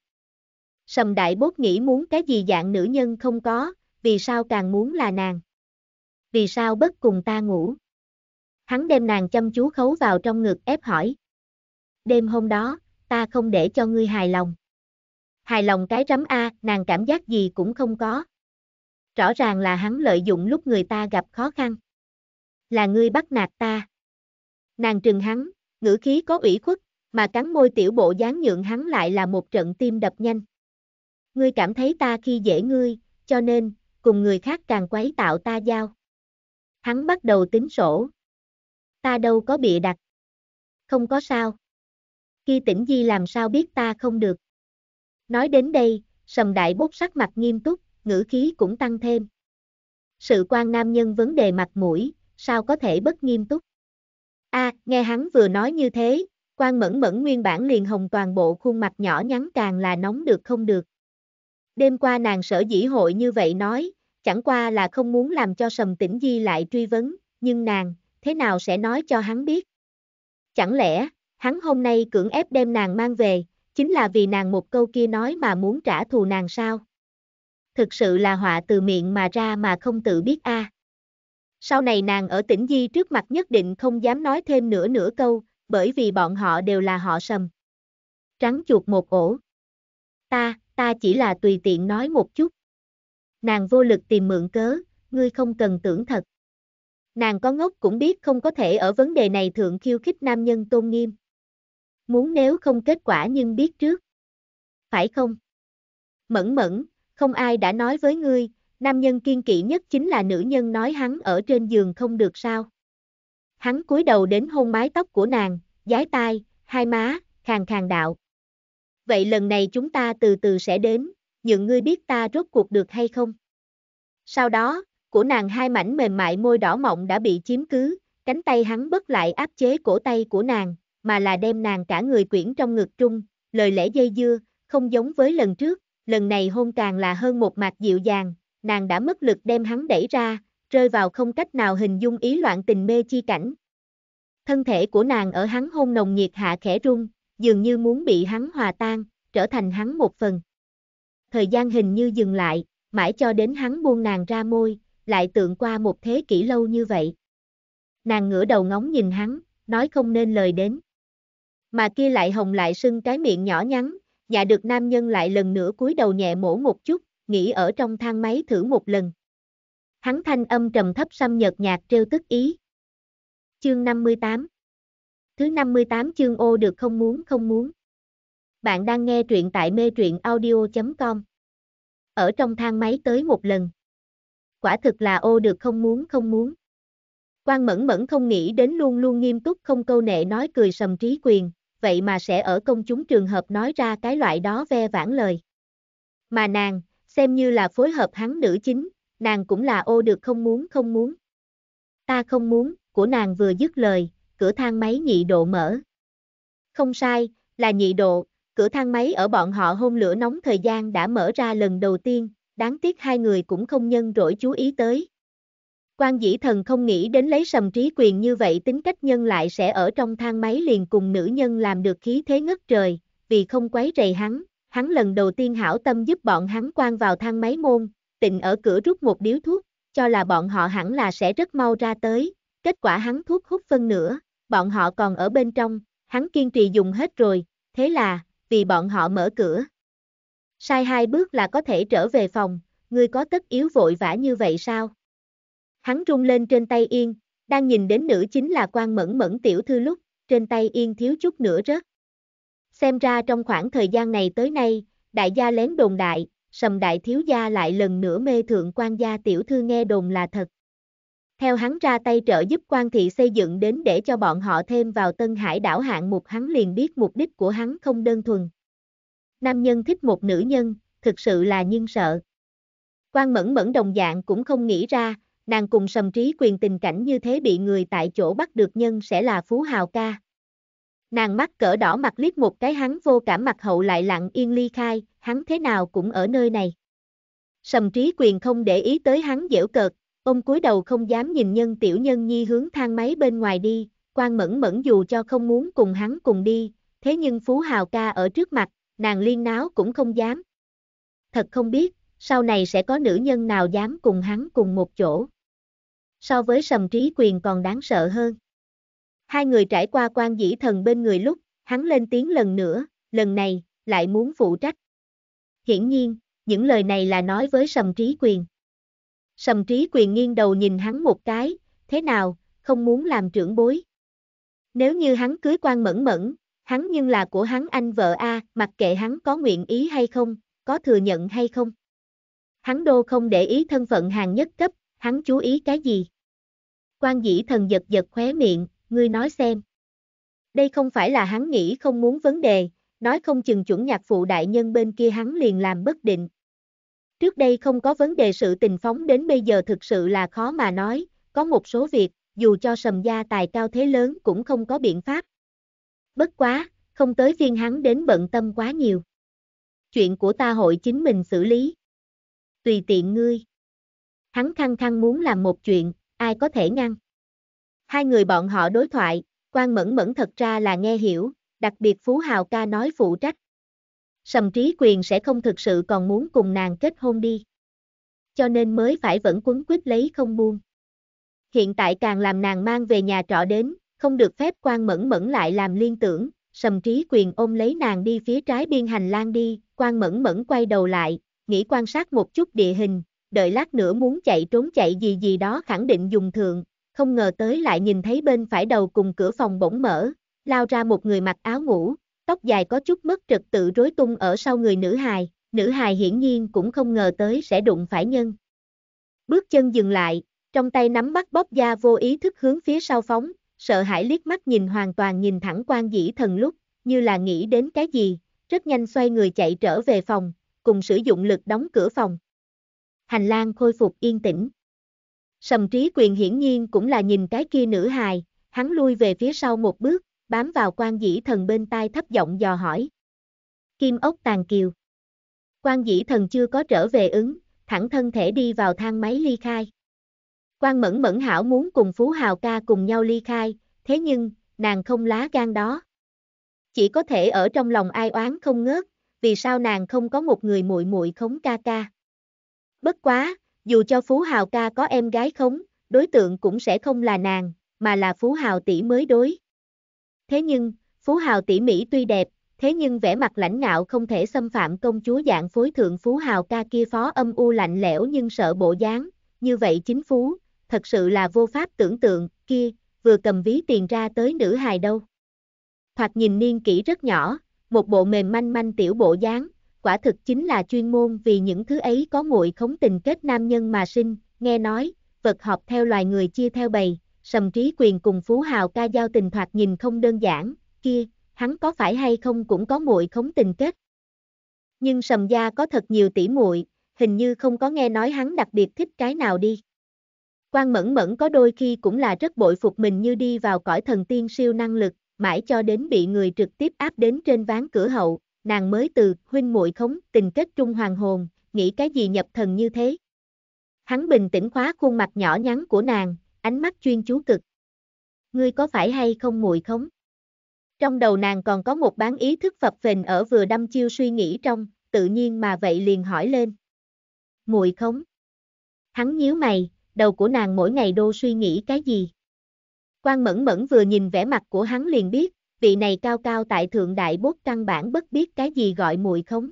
Sầm đại bốt nghĩ muốn cái gì dạng nữ nhân không có, vì sao càng muốn là nàng. Vì sao bất cùng ta ngủ. Hắn đem nàng chăm chú khấu vào trong ngực ép hỏi. Đêm hôm đó, ta không để cho ngươi hài lòng. Hài lòng cái rắm A, nàng cảm giác gì cũng không có. Rõ ràng là hắn lợi dụng lúc người ta gặp khó khăn. Là ngươi bắt nạt ta. Nàng trừng hắn, ngữ khí có ủy khuất, mà cắn môi tiểu bộ dáng nhượng hắn lại là một trận tim đập nhanh. Ngươi cảm thấy ta khi dễ ngươi, cho nên, cùng người khác càng quấy tạo ta giao. Hắn bắt đầu tính sổ. Ta đâu có bịa đặt. Không có sao. Khi tỉnh di làm sao biết ta không được. Nói đến đây, sầm đại bốc sắc mặt nghiêm túc, ngữ khí cũng tăng thêm. Sự quan nam nhân vấn đề mặt mũi, sao có thể bất nghiêm túc. a à, nghe hắn vừa nói như thế, Quan mẫn mẫn nguyên bản liền hồng toàn bộ khuôn mặt nhỏ nhắn càng là nóng được không được. Đêm qua nàng sở dĩ hội như vậy nói, chẳng qua là không muốn làm cho sầm tĩnh di lại truy vấn, nhưng nàng, thế nào sẽ nói cho hắn biết? Chẳng lẽ, hắn hôm nay cưỡng ép đem nàng mang về, chính là vì nàng một câu kia nói mà muốn trả thù nàng sao? Thực sự là họa từ miệng mà ra mà không tự biết a. À. Sau này nàng ở tỉnh Di trước mặt nhất định không dám nói thêm nửa nửa câu, bởi vì bọn họ đều là họ sầm. Trắng chuột một ổ. Ta, ta chỉ là tùy tiện nói một chút. Nàng vô lực tìm mượn cớ, ngươi không cần tưởng thật. Nàng có ngốc cũng biết không có thể ở vấn đề này thượng khiêu khích nam nhân tôn nghiêm. Muốn nếu không kết quả nhưng biết trước. Phải không? Mẫn mẫn, không ai đã nói với ngươi, nam nhân kiên kỵ nhất chính là nữ nhân nói hắn ở trên giường không được sao hắn cúi đầu đến hôn mái tóc của nàng, giái tai, hai má, khàn khàn đạo. Vậy lần này chúng ta từ từ sẽ đến, Những ngươi biết ta rốt cuộc được hay không? Sau đó, của nàng hai mảnh mềm mại môi đỏ mọng đã bị chiếm cứ, cánh tay hắn bất lại áp chế cổ tay của nàng, mà là đem nàng cả người quyển trong ngực trung, lời lẽ dây dưa, không giống với lần trước, lần này hôn càng là hơn một mạc dịu dàng, nàng đã mất lực đem hắn đẩy ra, rơi vào không cách nào hình dung ý loạn tình mê chi cảnh. Thân thể của nàng ở hắn hôn nồng nhiệt hạ khẽ rung, dường như muốn bị hắn hòa tan, trở thành hắn một phần. Thời gian hình như dừng lại, mãi cho đến hắn buông nàng ra môi, lại tượng qua một thế kỷ lâu như vậy. Nàng ngửa đầu ngóng nhìn hắn, nói không nên lời đến. Mà kia lại hồng lại sưng cái miệng nhỏ nhắn, nhà dạ được nam nhân lại lần nữa cúi đầu nhẹ mổ một chút, nghĩ ở trong thang máy thử một lần hắn thanh âm trầm thấp xăm nhợt nhạt trêu tức ý. Chương 58 Thứ 58 chương ô được không muốn không muốn. Bạn đang nghe truyện tại mê truyện audio.com Ở trong thang máy tới một lần. Quả thực là ô được không muốn không muốn. Quan mẫn mẫn không nghĩ đến luôn luôn nghiêm túc không câu nệ nói cười sầm trí quyền, vậy mà sẽ ở công chúng trường hợp nói ra cái loại đó ve vãn lời. Mà nàng, xem như là phối hợp hắn nữ chính, nàng cũng là ô được không muốn không muốn. Ta không muốn, của nàng vừa dứt lời, cửa thang máy nhị độ mở. Không sai, là nhị độ, cửa thang máy ở bọn họ hôn lửa nóng thời gian đã mở ra lần đầu tiên, đáng tiếc hai người cũng không nhân rỗi chú ý tới. Quan dĩ thần không nghĩ đến lấy sầm trí quyền như vậy tính cách nhân lại sẽ ở trong thang máy liền cùng nữ nhân làm được khí thế ngất trời, vì không quấy rầy hắn, hắn lần đầu tiên hảo tâm giúp bọn hắn quan vào thang máy môn, Tịnh ở cửa rút một điếu thuốc, cho là bọn họ hẳn là sẽ rất mau ra tới, kết quả hắn thuốc hút phân nữa, bọn họ còn ở bên trong, hắn kiên trì dùng hết rồi, thế là, vì bọn họ mở cửa. Sai hai bước là có thể trở về phòng, ngươi có tất yếu vội vã như vậy sao? Hắn rung lên trên tay yên, đang nhìn đến nữ chính là quan mẫn mẫn tiểu thư lúc, trên tay yên thiếu chút nữa rớt. Xem ra trong khoảng thời gian này tới nay, đại gia lén đồn đại, sầm đại thiếu gia lại lần nữa mê thượng quan gia tiểu thư nghe đồn là thật. Theo hắn ra tay trợ giúp quan thị xây dựng đến để cho bọn họ thêm vào Tân Hải đảo hạng mục hắn liền biết mục đích của hắn không đơn thuần. Nam nhân thích một nữ nhân, thực sự là nhân sợ. Quan mẫn mẫn đồng dạng cũng không nghĩ ra, nàng cùng sầm trí quyền tình cảnh như thế bị người tại chỗ bắt được nhân sẽ là phú hào ca. Nàng mắt cỡ đỏ mặt liếc một cái hắn vô cảm mặt hậu lại lặng yên ly khai, hắn thế nào cũng ở nơi này. Sầm trí quyền không để ý tới hắn dễu cợt, ông cúi đầu không dám nhìn nhân tiểu nhân nhi hướng thang máy bên ngoài đi, quan mẫn mẫn dù cho không muốn cùng hắn cùng đi, thế nhưng phú hào ca ở trước mặt, nàng liên náo cũng không dám. Thật không biết, sau này sẽ có nữ nhân nào dám cùng hắn cùng một chỗ. So với sầm trí quyền còn đáng sợ hơn. Hai người trải qua quan dĩ thần bên người lúc, hắn lên tiếng lần nữa, lần này, lại muốn phụ trách. Hiển nhiên, những lời này là nói với sầm trí quyền. Sầm trí quyền nghiêng đầu nhìn hắn một cái, thế nào, không muốn làm trưởng bối. Nếu như hắn cưới quan mẫn mẫn, hắn nhưng là của hắn anh vợ A, mặc kệ hắn có nguyện ý hay không, có thừa nhận hay không. Hắn đô không để ý thân phận hàng nhất cấp, hắn chú ý cái gì. Quan dĩ thần giật giật khóe miệng, ngươi nói xem. Đây không phải là hắn nghĩ không muốn vấn đề, nói không chừng chuẩn nhạc phụ đại nhân bên kia hắn liền làm bất định. Trước đây không có vấn đề sự tình phóng đến bây giờ thực sự là khó mà nói, có một số việc, dù cho sầm gia tài cao thế lớn cũng không có biện pháp. Bất quá, không tới phiên hắn đến bận tâm quá nhiều. Chuyện của ta hội chính mình xử lý. Tùy tiện ngươi. Hắn khăng khăng muốn làm một chuyện, ai có thể ngăn. Hai người bọn họ đối thoại, quan mẫn mẫn thật ra là nghe hiểu, đặc biệt Phú Hào ca nói phụ trách. Sầm trí quyền sẽ không thực sự còn muốn cùng nàng kết hôn đi. Cho nên mới phải vẫn quấn quýt lấy không buông. Hiện tại càng làm nàng mang về nhà trọ đến, không được phép quan mẫn mẫn lại làm liên tưởng, sầm trí quyền ôm lấy nàng đi phía trái biên hành lang đi, quan mẫn mẫn quay đầu lại, nghĩ quan sát một chút địa hình, đợi lát nữa muốn chạy trốn chạy gì gì đó khẳng định dùng thường, không ngờ tới lại nhìn thấy bên phải đầu cùng cửa phòng bỗng mở, lao ra một người mặc áo ngủ, tóc dài có chút mất trật tự rối tung ở sau người nữ hài, nữ hài hiển nhiên cũng không ngờ tới sẽ đụng phải nhân. Bước chân dừng lại, trong tay nắm bắt bóp da vô ý thức hướng phía sau phóng, sợ hãi liếc mắt nhìn hoàn toàn nhìn thẳng quan dĩ thần lúc, như là nghĩ đến cái gì, rất nhanh xoay người chạy trở về phòng, cùng sử dụng lực đóng cửa phòng. Hành lang khôi phục yên tĩnh. Sầm trí quyền hiển nhiên cũng là nhìn cái kia nữ hài, hắn lui về phía sau một bước, bám vào quan dĩ thần bên tai thấp giọng dò hỏi. Kim ốc tàn kiều. Quan dĩ thần chưa có trở về ứng, thẳng thân thể đi vào thang máy ly khai. Quan mẫn mẫn hảo muốn cùng Phú Hào ca cùng nhau ly khai, thế nhưng, nàng không lá gan đó. Chỉ có thể ở trong lòng ai oán không ngớt, vì sao nàng không có một người muội muội khống ca ca. Bất quá, dù cho Phú Hào ca có em gái khống, đối tượng cũng sẽ không là nàng, mà là Phú Hào tỷ mới đối. Thế nhưng, Phú Hào tỷ Mỹ tuy đẹp, thế nhưng vẻ mặt lãnh ngạo không thể xâm phạm công chúa dạng phối thượng Phú Hào ca kia phó âm u lạnh lẽo nhưng sợ bộ dáng, như vậy chính phú, thật sự là vô pháp tưởng tượng, kia, vừa cầm ví tiền ra tới nữ hài đâu. Thoạt nhìn niên kỹ rất nhỏ, một bộ mềm manh manh tiểu bộ dáng, quả thực chính là chuyên môn vì những thứ ấy có muội khống tình kết nam nhân mà sinh, nghe nói, vật họp theo loài người chia theo bầy, sầm trí quyền cùng phú hào ca giao tình thoạt nhìn không đơn giản, kia, hắn có phải hay không cũng có muội khống tình kết. Nhưng sầm gia có thật nhiều tỷ muội, hình như không có nghe nói hắn đặc biệt thích cái nào đi. Quan mẫn mẫn có đôi khi cũng là rất bội phục mình như đi vào cõi thần tiên siêu năng lực, mãi cho đến bị người trực tiếp áp đến trên ván cửa hậu, nàng mới từ huynh muội khống tình kết trung hoàng hồn, nghĩ cái gì nhập thần như thế. Hắn bình tĩnh khóa khuôn mặt nhỏ nhắn của nàng, ánh mắt chuyên chú cực. Ngươi có phải hay không muội khống? Trong đầu nàng còn có một bán ý thức phập phình ở vừa đâm chiêu suy nghĩ trong, tự nhiên mà vậy liền hỏi lên. Muội khống? Hắn nhíu mày, đầu của nàng mỗi ngày đô suy nghĩ cái gì? Quan mẫn mẫn vừa nhìn vẻ mặt của hắn liền biết, vị này cao cao tại thượng đại bốt căn bản bất biết cái gì gọi mùi khống.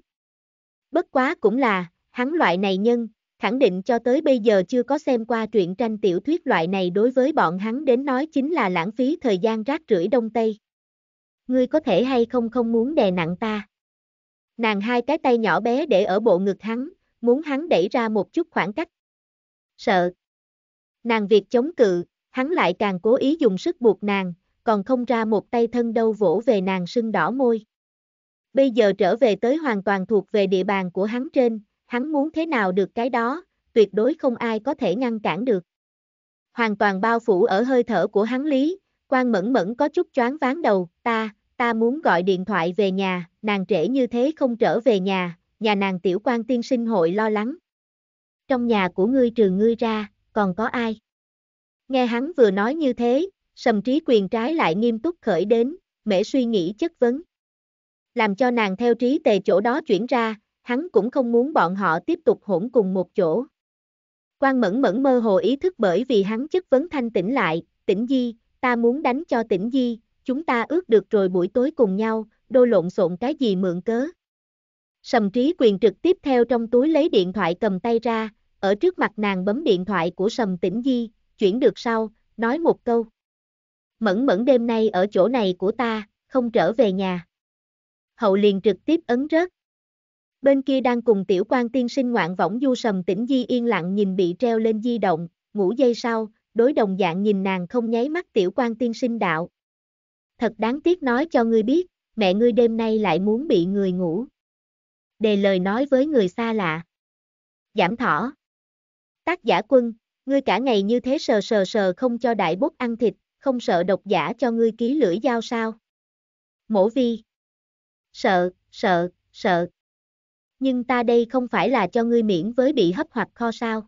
Bất quá cũng là, hắn loại này nhân, khẳng định cho tới bây giờ chưa có xem qua truyện tranh tiểu thuyết loại này đối với bọn hắn đến nói chính là lãng phí thời gian rác rưởi đông tây. Ngươi có thể hay không không muốn đè nặng ta. Nàng hai cái tay nhỏ bé để ở bộ ngực hắn, muốn hắn đẩy ra một chút khoảng cách. Sợ. Nàng việc chống cự, hắn lại càng cố ý dùng sức buộc nàng, còn không ra một tay thân đâu vỗ về nàng sưng đỏ môi. Bây giờ trở về tới hoàn toàn thuộc về địa bàn của hắn trên, hắn muốn thế nào được cái đó, tuyệt đối không ai có thể ngăn cản được. Hoàn toàn bao phủ ở hơi thở của hắn lý, quan mẫn mẫn có chút choáng ván đầu, ta, ta muốn gọi điện thoại về nhà, nàng trễ như thế không trở về nhà, nhà nàng tiểu quan tiên sinh hội lo lắng. Trong nhà của ngươi trừ ngươi ra, còn có ai? Nghe hắn vừa nói như thế, sầm trí quyền trái lại nghiêm túc khởi đến, mễ suy nghĩ chất vấn. Làm cho nàng theo trí tề chỗ đó chuyển ra, hắn cũng không muốn bọn họ tiếp tục hỗn cùng một chỗ. Quan mẫn mẫn mơ hồ ý thức bởi vì hắn chất vấn thanh tỉnh lại, tỉnh di, ta muốn đánh cho tỉnh di, chúng ta ước được rồi buổi tối cùng nhau, đôi lộn xộn cái gì mượn cớ. Sầm trí quyền trực tiếp theo trong túi lấy điện thoại cầm tay ra, ở trước mặt nàng bấm điện thoại của sầm tỉnh di, chuyển được sau, nói một câu mẫn mẫn đêm nay ở chỗ này của ta, không trở về nhà. Hậu liền trực tiếp ấn rớt. Bên kia đang cùng tiểu quan tiên sinh ngoạn võng du sầm tỉnh Di yên lặng nhìn bị treo lên di động, ngủ dây sau, đối đồng dạng nhìn nàng không nháy mắt tiểu quan tiên sinh đạo. Thật đáng tiếc nói cho ngươi biết, mẹ ngươi đêm nay lại muốn bị người ngủ. Đề lời nói với người xa lạ. Giảm thỏ. Tác giả quân, ngươi cả ngày như thế sờ sờ sờ không cho đại bốt ăn thịt, không sợ độc giả cho ngươi ký lưỡi dao sao? Mổ vi. Sợ, sợ, sợ. Nhưng ta đây không phải là cho ngươi miễn với bị hấp hoặc kho sao.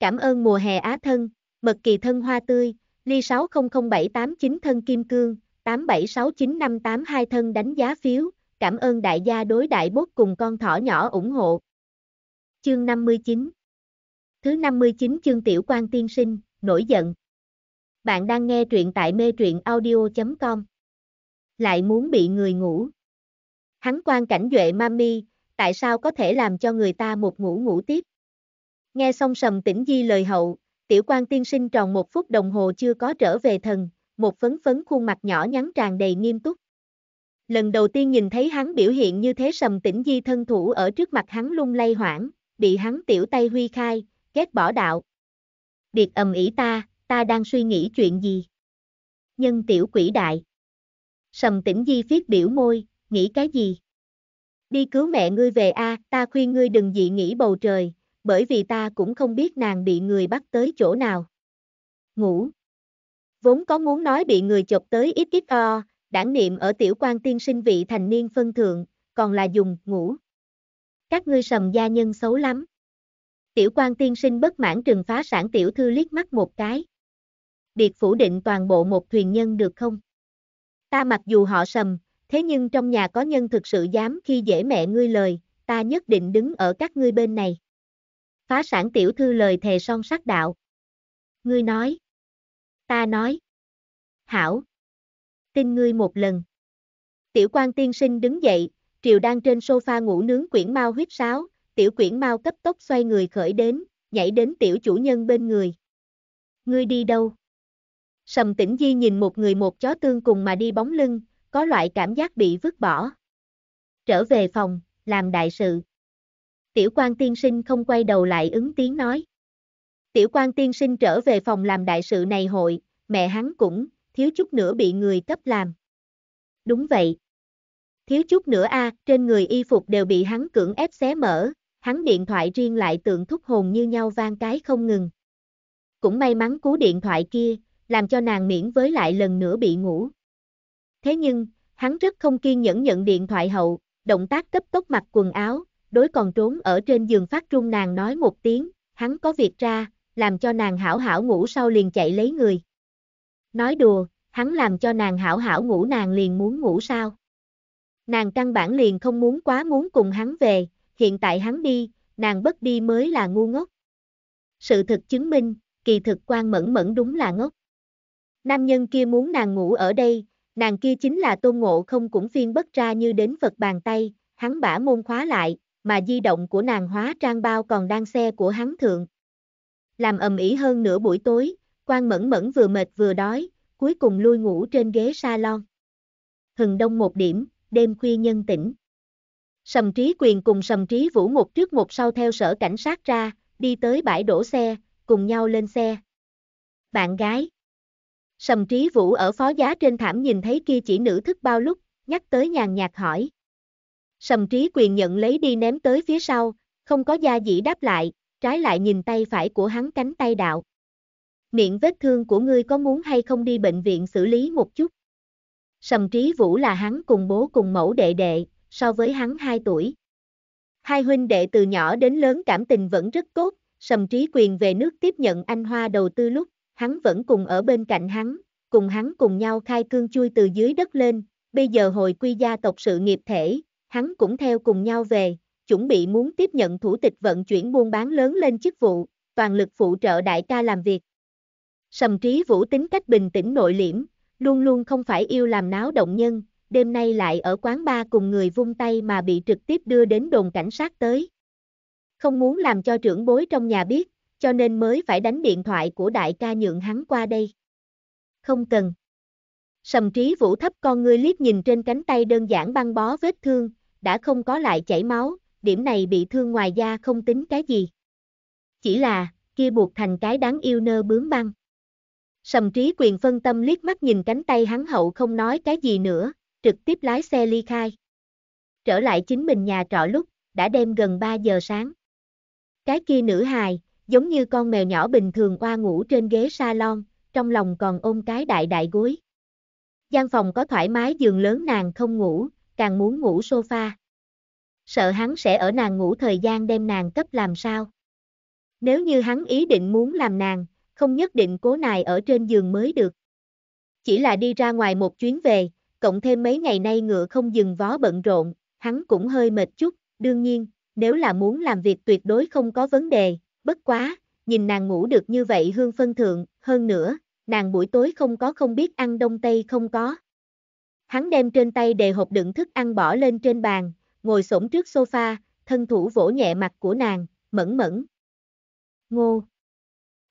Cảm ơn mùa hè á thân, mật kỳ thân hoa tươi, ly 600789 thân kim cương, 8769582 thân đánh giá phiếu, cảm ơn đại gia đối đại bốt cùng con thỏ nhỏ ủng hộ. Chương 59 Thứ 59 chương tiểu quan tiên sinh, nổi giận. Bạn đang nghe truyện tại mê truyện audio.com. Lại muốn bị người ngủ. Hắn quan cảnh duệ mami, tại sao có thể làm cho người ta một ngủ ngủ tiếp? Nghe xong sầm tỉnh di lời hậu, tiểu quan tiên sinh tròn một phút đồng hồ chưa có trở về thần, một phấn phấn khuôn mặt nhỏ nhắn tràn đầy nghiêm túc. Lần đầu tiên nhìn thấy hắn biểu hiện như thế sầm tỉnh di thân thủ ở trước mặt hắn lung lay hoảng, bị hắn tiểu tay huy khai, kết bỏ đạo. Điệt ầm ĩ ta, ta đang suy nghĩ chuyện gì? Nhân tiểu quỷ đại. Sầm tĩnh di viết biểu môi, nghĩ cái gì? Đi cứu mẹ ngươi về a, à, ta khuyên ngươi đừng dị nghĩ bầu trời, bởi vì ta cũng không biết nàng bị người bắt tới chỗ nào. Ngủ. Vốn có muốn nói bị người chọc tới ít ít o, đảng niệm ở tiểu quan tiên sinh vị thành niên phân thượng, còn là dùng, ngủ. Các ngươi sầm gia nhân xấu lắm. Tiểu quan tiên sinh bất mãn trừng phá sản tiểu thư liếc mắt một cái điệt phủ định toàn bộ một thuyền nhân được không? Ta mặc dù họ sầm, thế nhưng trong nhà có nhân thực sự dám khi dễ mẹ ngươi lời, ta nhất định đứng ở các ngươi bên này. Phá sản tiểu thư lời thề son sắc đạo. Ngươi nói. Ta nói. Hảo. Tin ngươi một lần. Tiểu quan tiên sinh đứng dậy, triều đang trên sofa ngủ nướng quyển mau huyết sáo, tiểu quyển mau cấp tốc xoay người khởi đến, nhảy đến tiểu chủ nhân bên người. Ngươi đi đâu? Sầm tĩnh di nhìn một người một chó tương cùng mà đi bóng lưng, có loại cảm giác bị vứt bỏ. Trở về phòng, làm đại sự. Tiểu quan tiên sinh không quay đầu lại ứng tiếng nói. Tiểu quan tiên sinh trở về phòng làm đại sự này hội, mẹ hắn cũng, thiếu chút nữa bị người cấp làm. Đúng vậy. Thiếu chút nữa a, à, trên người y phục đều bị hắn cưỡng ép xé mở, hắn điện thoại riêng lại tượng thúc hồn như nhau vang cái không ngừng. Cũng may mắn cú điện thoại kia, làm cho nàng miễn với lại lần nữa bị ngủ. Thế nhưng, hắn rất không kiên nhẫn nhận điện thoại hậu, động tác cấp tốc mặc quần áo, đối còn trốn ở trên giường phát trung nàng nói một tiếng, hắn có việc ra, làm cho nàng hảo hảo ngủ sau liền chạy lấy người. Nói đùa, hắn làm cho nàng hảo hảo ngủ nàng liền muốn ngủ sao. Nàng căn bản liền không muốn quá muốn cùng hắn về, hiện tại hắn đi, nàng bất đi mới là ngu ngốc. Sự thực chứng minh, kỳ thực quan mẫn mẫn đúng là ngốc. Nam nhân kia muốn nàng ngủ ở đây, nàng kia chính là tôn ngộ không cũng phiên bất ra như đến Phật bàn tay, hắn bả môn khóa lại, mà di động của nàng hóa trang bao còn đang xe của hắn thượng. Làm ầm ĩ hơn nửa buổi tối, quan mẫn mẫn vừa mệt vừa đói, cuối cùng lui ngủ trên ghế salon. Hừng đông một điểm, đêm khuya nhân tỉnh. Sầm trí quyền cùng sầm trí vũ một trước một sau theo sở cảnh sát ra, đi tới bãi đổ xe, cùng nhau lên xe. Bạn gái Sầm trí vũ ở phó giá trên thảm nhìn thấy kia chỉ nữ thức bao lúc, nhắc tới nhàn nhạt hỏi. Sầm trí quyền nhận lấy đi ném tới phía sau, không có gia dĩ đáp lại, trái lại nhìn tay phải của hắn cánh tay đạo. Miệng vết thương của ngươi có muốn hay không đi bệnh viện xử lý một chút? Sầm trí vũ là hắn cùng bố cùng mẫu đệ đệ, so với hắn 2 tuổi. Hai huynh đệ từ nhỏ đến lớn cảm tình vẫn rất tốt, sầm trí quyền về nước tiếp nhận anh Hoa đầu tư lúc, hắn vẫn cùng ở bên cạnh hắn, cùng hắn cùng nhau khai cương chui từ dưới đất lên, bây giờ hồi quy gia tộc sự nghiệp thể, hắn cũng theo cùng nhau về, chuẩn bị muốn tiếp nhận thủ tịch vận chuyển buôn bán lớn lên chức vụ, toàn lực phụ trợ đại ca làm việc. Sầm trí vũ tính cách bình tĩnh nội liễm, luôn luôn không phải yêu làm náo động nhân, đêm nay lại ở quán ba cùng người vung tay mà bị trực tiếp đưa đến đồn cảnh sát tới. Không muốn làm cho trưởng bối trong nhà biết, cho nên mới phải đánh điện thoại của đại ca nhượng hắn qua đây. Không cần. Sầm trí vũ thấp con ngươi liếc nhìn trên cánh tay đơn giản băng bó vết thương, đã không có lại chảy máu, điểm này bị thương ngoài da không tính cái gì. Chỉ là, kia buộc thành cái đáng yêu nơ bướm băng. Sầm trí quyền phân tâm liếc mắt nhìn cánh tay hắn hậu không nói cái gì nữa, trực tiếp lái xe ly khai. Trở lại chính mình nhà trọ lúc, đã đêm gần 3 giờ sáng. Cái kia nữ hài, giống như con mèo nhỏ bình thường qua ngủ trên ghế salon, trong lòng còn ôm cái đại đại gối. gian phòng có thoải mái giường lớn nàng không ngủ, càng muốn ngủ sofa. Sợ hắn sẽ ở nàng ngủ thời gian đem nàng cấp làm sao. Nếu như hắn ý định muốn làm nàng, không nhất định cố nài ở trên giường mới được. Chỉ là đi ra ngoài một chuyến về, cộng thêm mấy ngày nay ngựa không dừng vó bận rộn, hắn cũng hơi mệt chút, đương nhiên, nếu là muốn làm việc tuyệt đối không có vấn đề, bất quá, nhìn nàng ngủ được như vậy hương phân thượng, hơn nữa, nàng buổi tối không có không biết ăn đông tây không có. Hắn đem trên tay đề hộp đựng thức ăn bỏ lên trên bàn, ngồi xổm trước sofa, thân thủ vỗ nhẹ mặt của nàng, mẫn mẫn. Ngô.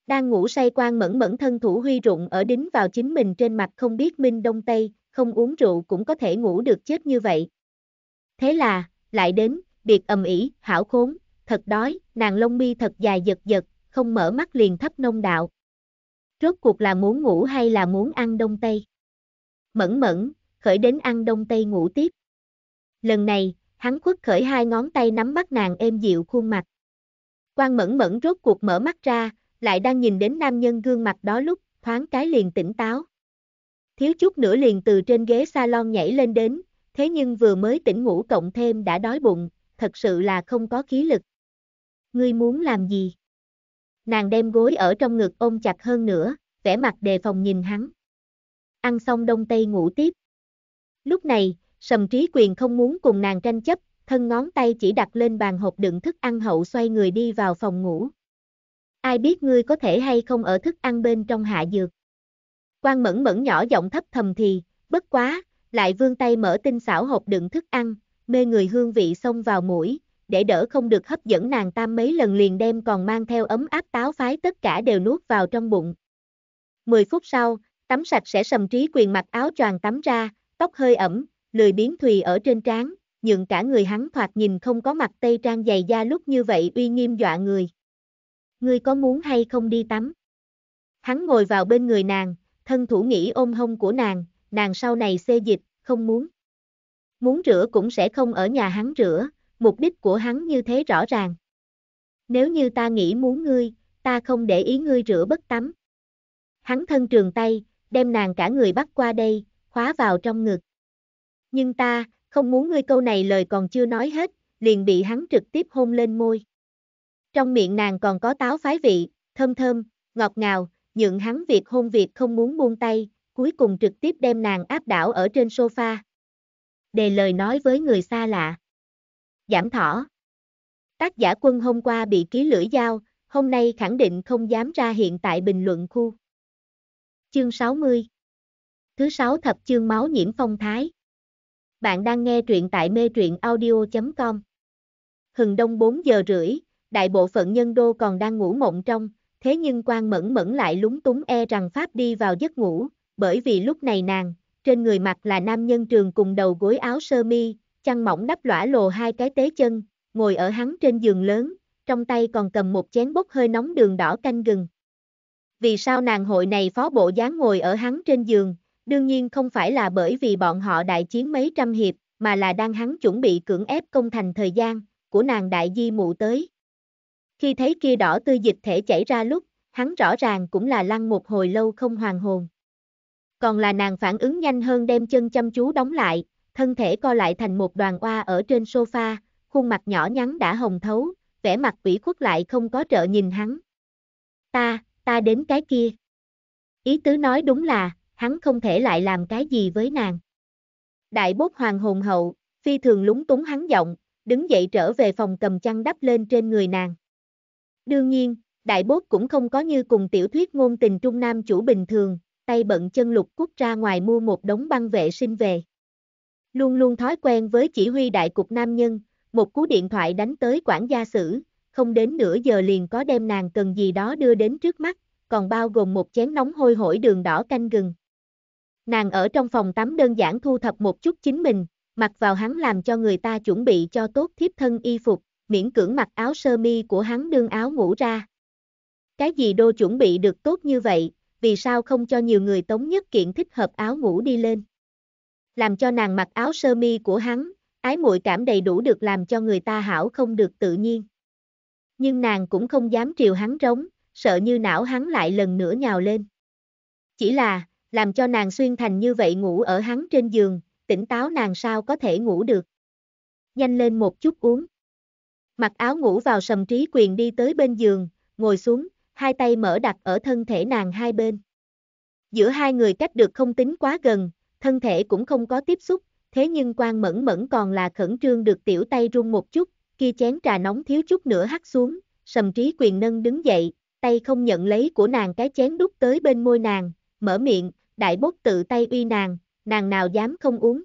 Đang ngủ say quan mẫn mẫn thân thủ huy rụng ở đính vào chính mình trên mặt không biết minh đông tây, không uống rượu cũng có thể ngủ được chết như vậy. Thế là, lại đến, biệt ầm ĩ, hảo khốn, thật đói, nàng lông mi thật dài giật giật, không mở mắt liền thấp nông đạo. Rốt cuộc là muốn ngủ hay là muốn ăn đông tây? Mẫn mẫn, khởi đến ăn đông tây ngủ tiếp. Lần này, hắn khuất khởi hai ngón tay nắm bắt nàng êm dịu khuôn mặt. Quan mẫn mẫn rốt cuộc mở mắt ra, lại đang nhìn đến nam nhân gương mặt đó lúc, thoáng cái liền tỉnh táo. Thiếu chút nữa liền từ trên ghế salon nhảy lên đến, thế nhưng vừa mới tỉnh ngủ cộng thêm đã đói bụng, thật sự là không có khí lực ngươi muốn làm gì? Nàng đem gối ở trong ngực ôm chặt hơn nữa, vẻ mặt đề phòng nhìn hắn. Ăn xong đông tây ngủ tiếp. Lúc này, sầm trí quyền không muốn cùng nàng tranh chấp, thân ngón tay chỉ đặt lên bàn hộp đựng thức ăn hậu xoay người đi vào phòng ngủ. Ai biết ngươi có thể hay không ở thức ăn bên trong hạ dược. Quan mẫn mẫn nhỏ giọng thấp thầm thì, bất quá, lại vươn tay mở tinh xảo hộp đựng thức ăn, mê người hương vị xông vào mũi, để đỡ không được hấp dẫn nàng tam mấy lần liền đem còn mang theo ấm áp táo phái tất cả đều nuốt vào trong bụng. 10 phút sau, tắm sạch sẽ sầm trí quyền mặc áo choàng tắm ra, tóc hơi ẩm, lười biến thùy ở trên trán, nhượng cả người hắn thoạt nhìn không có mặt tây trang dày da lúc như vậy uy nghiêm dọa người. Ngươi có muốn hay không đi tắm? Hắn ngồi vào bên người nàng, thân thủ nghĩ ôm hông của nàng, nàng sau này xê dịch, không muốn. Muốn rửa cũng sẽ không ở nhà hắn rửa, mục đích của hắn như thế rõ ràng. Nếu như ta nghĩ muốn ngươi, ta không để ý ngươi rửa bất tắm. Hắn thân trường tay, đem nàng cả người bắt qua đây, khóa vào trong ngực. Nhưng ta, không muốn ngươi câu này lời còn chưa nói hết, liền bị hắn trực tiếp hôn lên môi. Trong miệng nàng còn có táo phái vị, thơm thơm, ngọt ngào, nhượng hắn việc hôn việc không muốn buông tay, cuối cùng trực tiếp đem nàng áp đảo ở trên sofa. Đề lời nói với người xa lạ giảm thỏ. Tác giả quân hôm qua bị ký lưỡi dao, hôm nay khẳng định không dám ra hiện tại bình luận khu. Chương 60 Thứ sáu thập chương máu nhiễm phong thái. Bạn đang nghe truyện tại mê truyện audio.com. Hừng đông 4 giờ rưỡi, đại bộ phận nhân đô còn đang ngủ mộng trong, thế nhưng quan mẫn mẫn lại lúng túng e rằng Pháp đi vào giấc ngủ, bởi vì lúc này nàng, trên người mặc là nam nhân trường cùng đầu gối áo sơ mi, chăn mỏng đắp lõa lồ hai cái tế chân, ngồi ở hắn trên giường lớn, trong tay còn cầm một chén bốc hơi nóng đường đỏ canh gừng. Vì sao nàng hội này phó bộ dáng ngồi ở hắn trên giường, đương nhiên không phải là bởi vì bọn họ đại chiến mấy trăm hiệp, mà là đang hắn chuẩn bị cưỡng ép công thành thời gian, của nàng đại di mụ tới. Khi thấy kia đỏ tươi dịch thể chảy ra lúc, hắn rõ ràng cũng là lăn một hồi lâu không hoàn hồn. Còn là nàng phản ứng nhanh hơn đem chân chăm chú đóng lại, thân thể co lại thành một đoàn oa ở trên sofa, khuôn mặt nhỏ nhắn đã hồng thấu, vẻ mặt quỷ khuất lại không có trợ nhìn hắn. Ta, ta đến cái kia. Ý tứ nói đúng là, hắn không thể lại làm cái gì với nàng. Đại bốt hoàng hồn hậu, phi thường lúng túng hắn giọng, đứng dậy trở về phòng cầm chăn đắp lên trên người nàng. Đương nhiên, đại bốt cũng không có như cùng tiểu thuyết ngôn tình trung nam chủ bình thường, tay bận chân lục cút ra ngoài mua một đống băng vệ sinh về. Luôn luôn thói quen với chỉ huy đại cục nam nhân, một cú điện thoại đánh tới quản gia sử, không đến nửa giờ liền có đem nàng cần gì đó đưa đến trước mắt, còn bao gồm một chén nóng hôi hổi đường đỏ canh gừng. Nàng ở trong phòng tắm đơn giản thu thập một chút chính mình, mặc vào hắn làm cho người ta chuẩn bị cho tốt thiếp thân y phục, miễn cưỡng mặc áo sơ mi của hắn đương áo ngủ ra. Cái gì đô chuẩn bị được tốt như vậy, vì sao không cho nhiều người tống nhất kiện thích hợp áo ngủ đi lên làm cho nàng mặc áo sơ mi của hắn, ái muội cảm đầy đủ được làm cho người ta hảo không được tự nhiên. Nhưng nàng cũng không dám triều hắn rống, sợ như não hắn lại lần nữa nhào lên. Chỉ là, làm cho nàng xuyên thành như vậy ngủ ở hắn trên giường, tỉnh táo nàng sao có thể ngủ được. Nhanh lên một chút uống. Mặc áo ngủ vào sầm trí quyền đi tới bên giường, ngồi xuống, hai tay mở đặt ở thân thể nàng hai bên. Giữa hai người cách được không tính quá gần, thân thể cũng không có tiếp xúc, thế nhưng quan mẫn mẫn còn là khẩn trương được tiểu tay run một chút, kia chén trà nóng thiếu chút nữa hắt xuống, sầm trí quyền nâng đứng dậy, tay không nhận lấy của nàng cái chén đút tới bên môi nàng, mở miệng, đại bốt tự tay uy nàng, nàng nào dám không uống.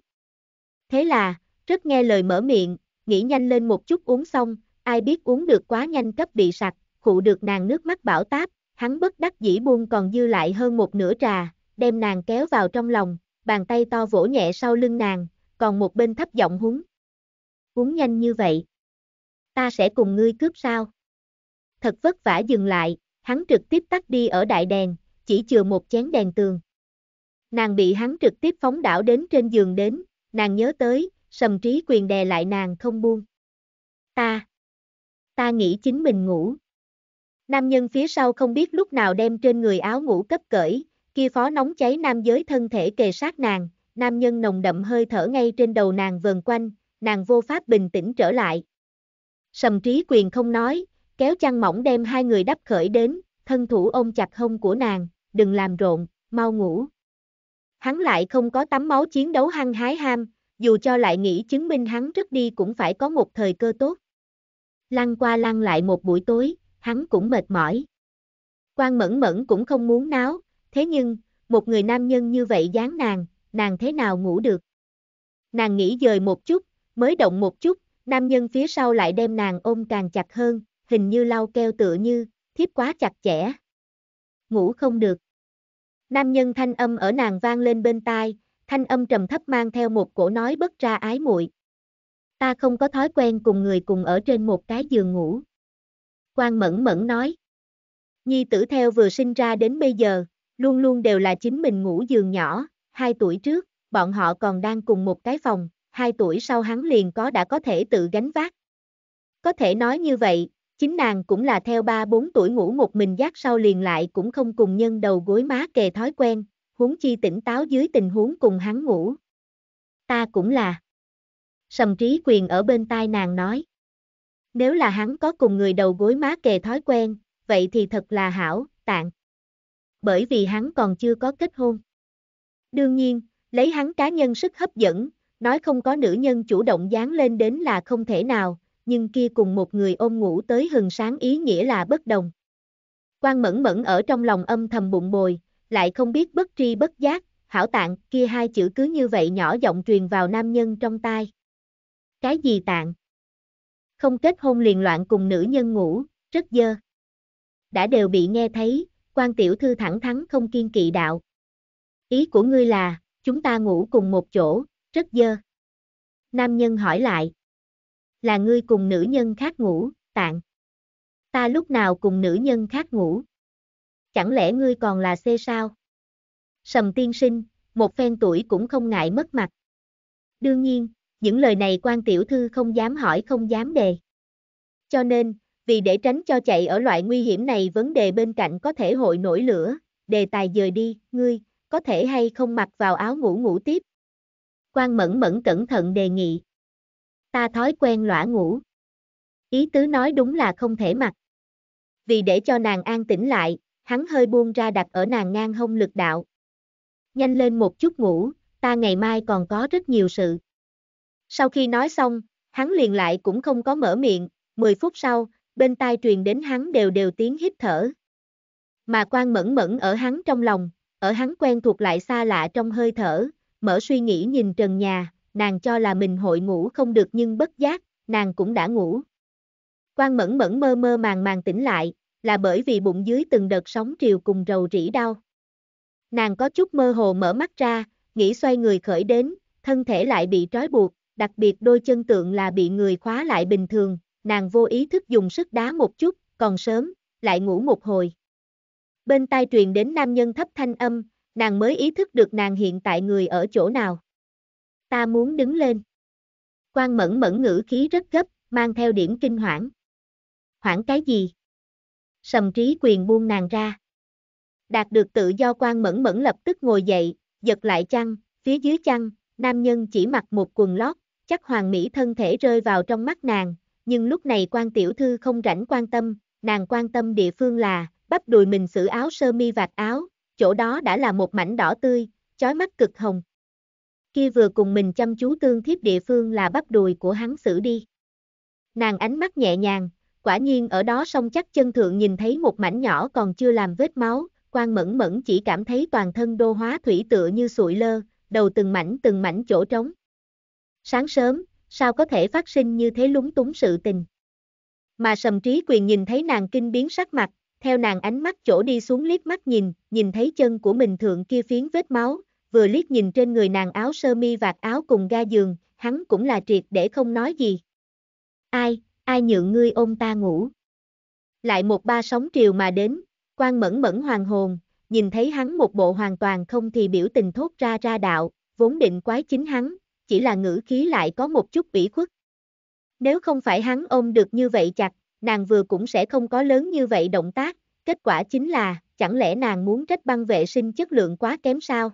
Thế là, rất nghe lời mở miệng, nghĩ nhanh lên một chút uống xong, ai biết uống được quá nhanh cấp bị sặc, khụ được nàng nước mắt bảo táp, hắn bất đắc dĩ buông còn dư lại hơn một nửa trà, đem nàng kéo vào trong lòng, bàn tay to vỗ nhẹ sau lưng nàng, còn một bên thấp giọng húng. Húng nhanh như vậy. Ta sẽ cùng ngươi cướp sao? Thật vất vả dừng lại, hắn trực tiếp tắt đi ở đại đèn, chỉ chừa một chén đèn tường. Nàng bị hắn trực tiếp phóng đảo đến trên giường đến, nàng nhớ tới, sầm trí quyền đè lại nàng không buông. Ta, ta nghĩ chính mình ngủ. Nam nhân phía sau không biết lúc nào đem trên người áo ngủ cấp cởi, kia phó nóng cháy nam giới thân thể kề sát nàng, nam nhân nồng đậm hơi thở ngay trên đầu nàng vờn quanh, nàng vô pháp bình tĩnh trở lại. Sầm trí quyền không nói, kéo chăn mỏng đem hai người đắp khởi đến, thân thủ ôm chặt hông của nàng, đừng làm rộn, mau ngủ. Hắn lại không có tắm máu chiến đấu hăng hái ham, dù cho lại nghĩ chứng minh hắn rất đi cũng phải có một thời cơ tốt. Lăn qua lăn lại một buổi tối, hắn cũng mệt mỏi. Quan mẫn mẫn cũng không muốn náo, Thế nhưng, một người nam nhân như vậy dáng nàng, nàng thế nào ngủ được? Nàng nghĩ dời một chút, mới động một chút, nam nhân phía sau lại đem nàng ôm càng chặt hơn, hình như lau keo tựa như, thiếp quá chặt chẽ. Ngủ không được. Nam nhân thanh âm ở nàng vang lên bên tai, thanh âm trầm thấp mang theo một cổ nói bất ra ái muội. Ta không có thói quen cùng người cùng ở trên một cái giường ngủ. Quan mẫn mẫn nói. Nhi tử theo vừa sinh ra đến bây giờ, luôn luôn đều là chính mình ngủ giường nhỏ, hai tuổi trước, bọn họ còn đang cùng một cái phòng, hai tuổi sau hắn liền có đã có thể tự gánh vác. Có thể nói như vậy, chính nàng cũng là theo ba bốn tuổi ngủ một mình giác sau liền lại cũng không cùng nhân đầu gối má kề thói quen, huống chi tỉnh táo dưới tình huống cùng hắn ngủ. Ta cũng là. Sầm trí quyền ở bên tai nàng nói. Nếu là hắn có cùng người đầu gối má kề thói quen, vậy thì thật là hảo, tạng bởi vì hắn còn chưa có kết hôn. Đương nhiên, lấy hắn cá nhân sức hấp dẫn, nói không có nữ nhân chủ động dán lên đến là không thể nào, nhưng kia cùng một người ôm ngủ tới hừng sáng ý nghĩa là bất đồng. Quan mẫn mẫn ở trong lòng âm thầm bụng bồi, lại không biết bất tri bất giác, hảo tạng kia hai chữ cứ như vậy nhỏ giọng truyền vào nam nhân trong tai. Cái gì tạng? Không kết hôn liền loạn cùng nữ nhân ngủ, rất dơ. Đã đều bị nghe thấy, quan tiểu thư thẳng thắn không kiên kỵ đạo. Ý của ngươi là, chúng ta ngủ cùng một chỗ, rất dơ. Nam nhân hỏi lại. Là ngươi cùng nữ nhân khác ngủ, tạng. Ta lúc nào cùng nữ nhân khác ngủ? Chẳng lẽ ngươi còn là xê sao? Sầm tiên sinh, một phen tuổi cũng không ngại mất mặt. Đương nhiên, những lời này quan tiểu thư không dám hỏi không dám đề. Cho nên, vì để tránh cho chạy ở loại nguy hiểm này vấn đề bên cạnh có thể hội nổi lửa, đề tài dời đi, ngươi, có thể hay không mặc vào áo ngủ ngủ tiếp. Quan mẫn mẫn cẩn thận đề nghị. Ta thói quen lõa ngủ. Ý tứ nói đúng là không thể mặc. Vì để cho nàng an tĩnh lại, hắn hơi buông ra đặt ở nàng ngang hông lực đạo. Nhanh lên một chút ngủ, ta ngày mai còn có rất nhiều sự. Sau khi nói xong, hắn liền lại cũng không có mở miệng, 10 phút sau, bên tai truyền đến hắn đều đều tiếng hít thở. Mà quan mẫn mẫn ở hắn trong lòng, ở hắn quen thuộc lại xa lạ trong hơi thở, mở suy nghĩ nhìn trần nhà, nàng cho là mình hội ngủ không được nhưng bất giác, nàng cũng đã ngủ. Quan mẫn mẫn mơ mơ màng màng tỉnh lại, là bởi vì bụng dưới từng đợt sóng triều cùng rầu rĩ đau. Nàng có chút mơ hồ mở mắt ra, nghĩ xoay người khởi đến, thân thể lại bị trói buộc, đặc biệt đôi chân tượng là bị người khóa lại bình thường, nàng vô ý thức dùng sức đá một chút, còn sớm, lại ngủ một hồi. Bên tai truyền đến nam nhân thấp thanh âm, nàng mới ý thức được nàng hiện tại người ở chỗ nào. Ta muốn đứng lên. Quan mẫn mẫn ngữ khí rất gấp, mang theo điểm kinh hoảng. Hoảng cái gì? Sầm trí quyền buông nàng ra. Đạt được tự do quan mẫn mẫn lập tức ngồi dậy, giật lại chăn, phía dưới chăn, nam nhân chỉ mặc một quần lót, chắc hoàng mỹ thân thể rơi vào trong mắt nàng, nhưng lúc này quan tiểu thư không rảnh quan tâm, nàng quan tâm địa phương là, bắp đùi mình xử áo sơ mi vạt áo, chỗ đó đã là một mảnh đỏ tươi, chói mắt cực hồng. Khi vừa cùng mình chăm chú tương thiếp địa phương là bắp đùi của hắn xử đi. Nàng ánh mắt nhẹ nhàng, quả nhiên ở đó song chắc chân thượng nhìn thấy một mảnh nhỏ còn chưa làm vết máu, quan mẫn mẫn chỉ cảm thấy toàn thân đô hóa thủy tựa như sụi lơ, đầu từng mảnh từng mảnh chỗ trống. Sáng sớm, sao có thể phát sinh như thế lúng túng sự tình. Mà sầm trí quyền nhìn thấy nàng kinh biến sắc mặt, theo nàng ánh mắt chỗ đi xuống liếc mắt nhìn, nhìn thấy chân của mình thượng kia phiến vết máu, vừa liếc nhìn trên người nàng áo sơ mi vạt áo cùng ga giường, hắn cũng là triệt để không nói gì. Ai, ai nhượng ngươi ôm ta ngủ. Lại một ba sóng triều mà đến, quan mẫn mẫn hoàng hồn, nhìn thấy hắn một bộ hoàn toàn không thì biểu tình thốt ra ra đạo, vốn định quái chính hắn, chỉ là ngữ khí lại có một chút bỉ khuất. Nếu không phải hắn ôm được như vậy chặt, nàng vừa cũng sẽ không có lớn như vậy động tác, kết quả chính là, chẳng lẽ nàng muốn trách băng vệ sinh chất lượng quá kém sao?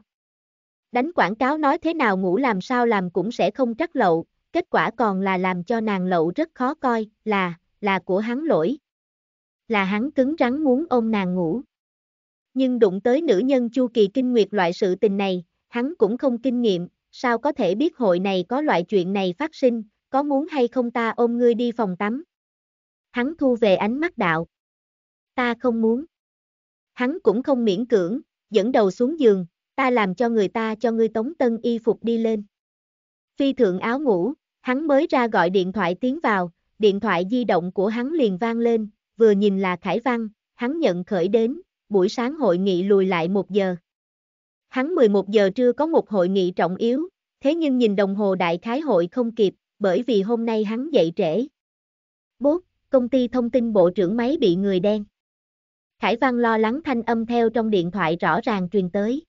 Đánh quảng cáo nói thế nào ngủ làm sao làm cũng sẽ không trắc lậu, kết quả còn là làm cho nàng lậu rất khó coi, là, là của hắn lỗi. Là hắn cứng rắn muốn ôm nàng ngủ. Nhưng đụng tới nữ nhân chu kỳ kinh nguyệt loại sự tình này, hắn cũng không kinh nghiệm, sao có thể biết hội này có loại chuyện này phát sinh, có muốn hay không ta ôm ngươi đi phòng tắm. Hắn thu về ánh mắt đạo. Ta không muốn. Hắn cũng không miễn cưỡng, dẫn đầu xuống giường, ta làm cho người ta cho ngươi tống tân y phục đi lên. Phi thượng áo ngủ, hắn mới ra gọi điện thoại tiến vào, điện thoại di động của hắn liền vang lên, vừa nhìn là Khải Văn, hắn nhận khởi đến, buổi sáng hội nghị lùi lại một giờ. Hắn 11 giờ trưa có một hội nghị trọng yếu, thế nhưng nhìn đồng hồ đại khái hội không kịp, bởi vì hôm nay hắn dậy trễ. Bốt, công ty thông tin bộ trưởng máy bị người đen. Khải Văn lo lắng thanh âm theo trong điện thoại rõ ràng truyền tới.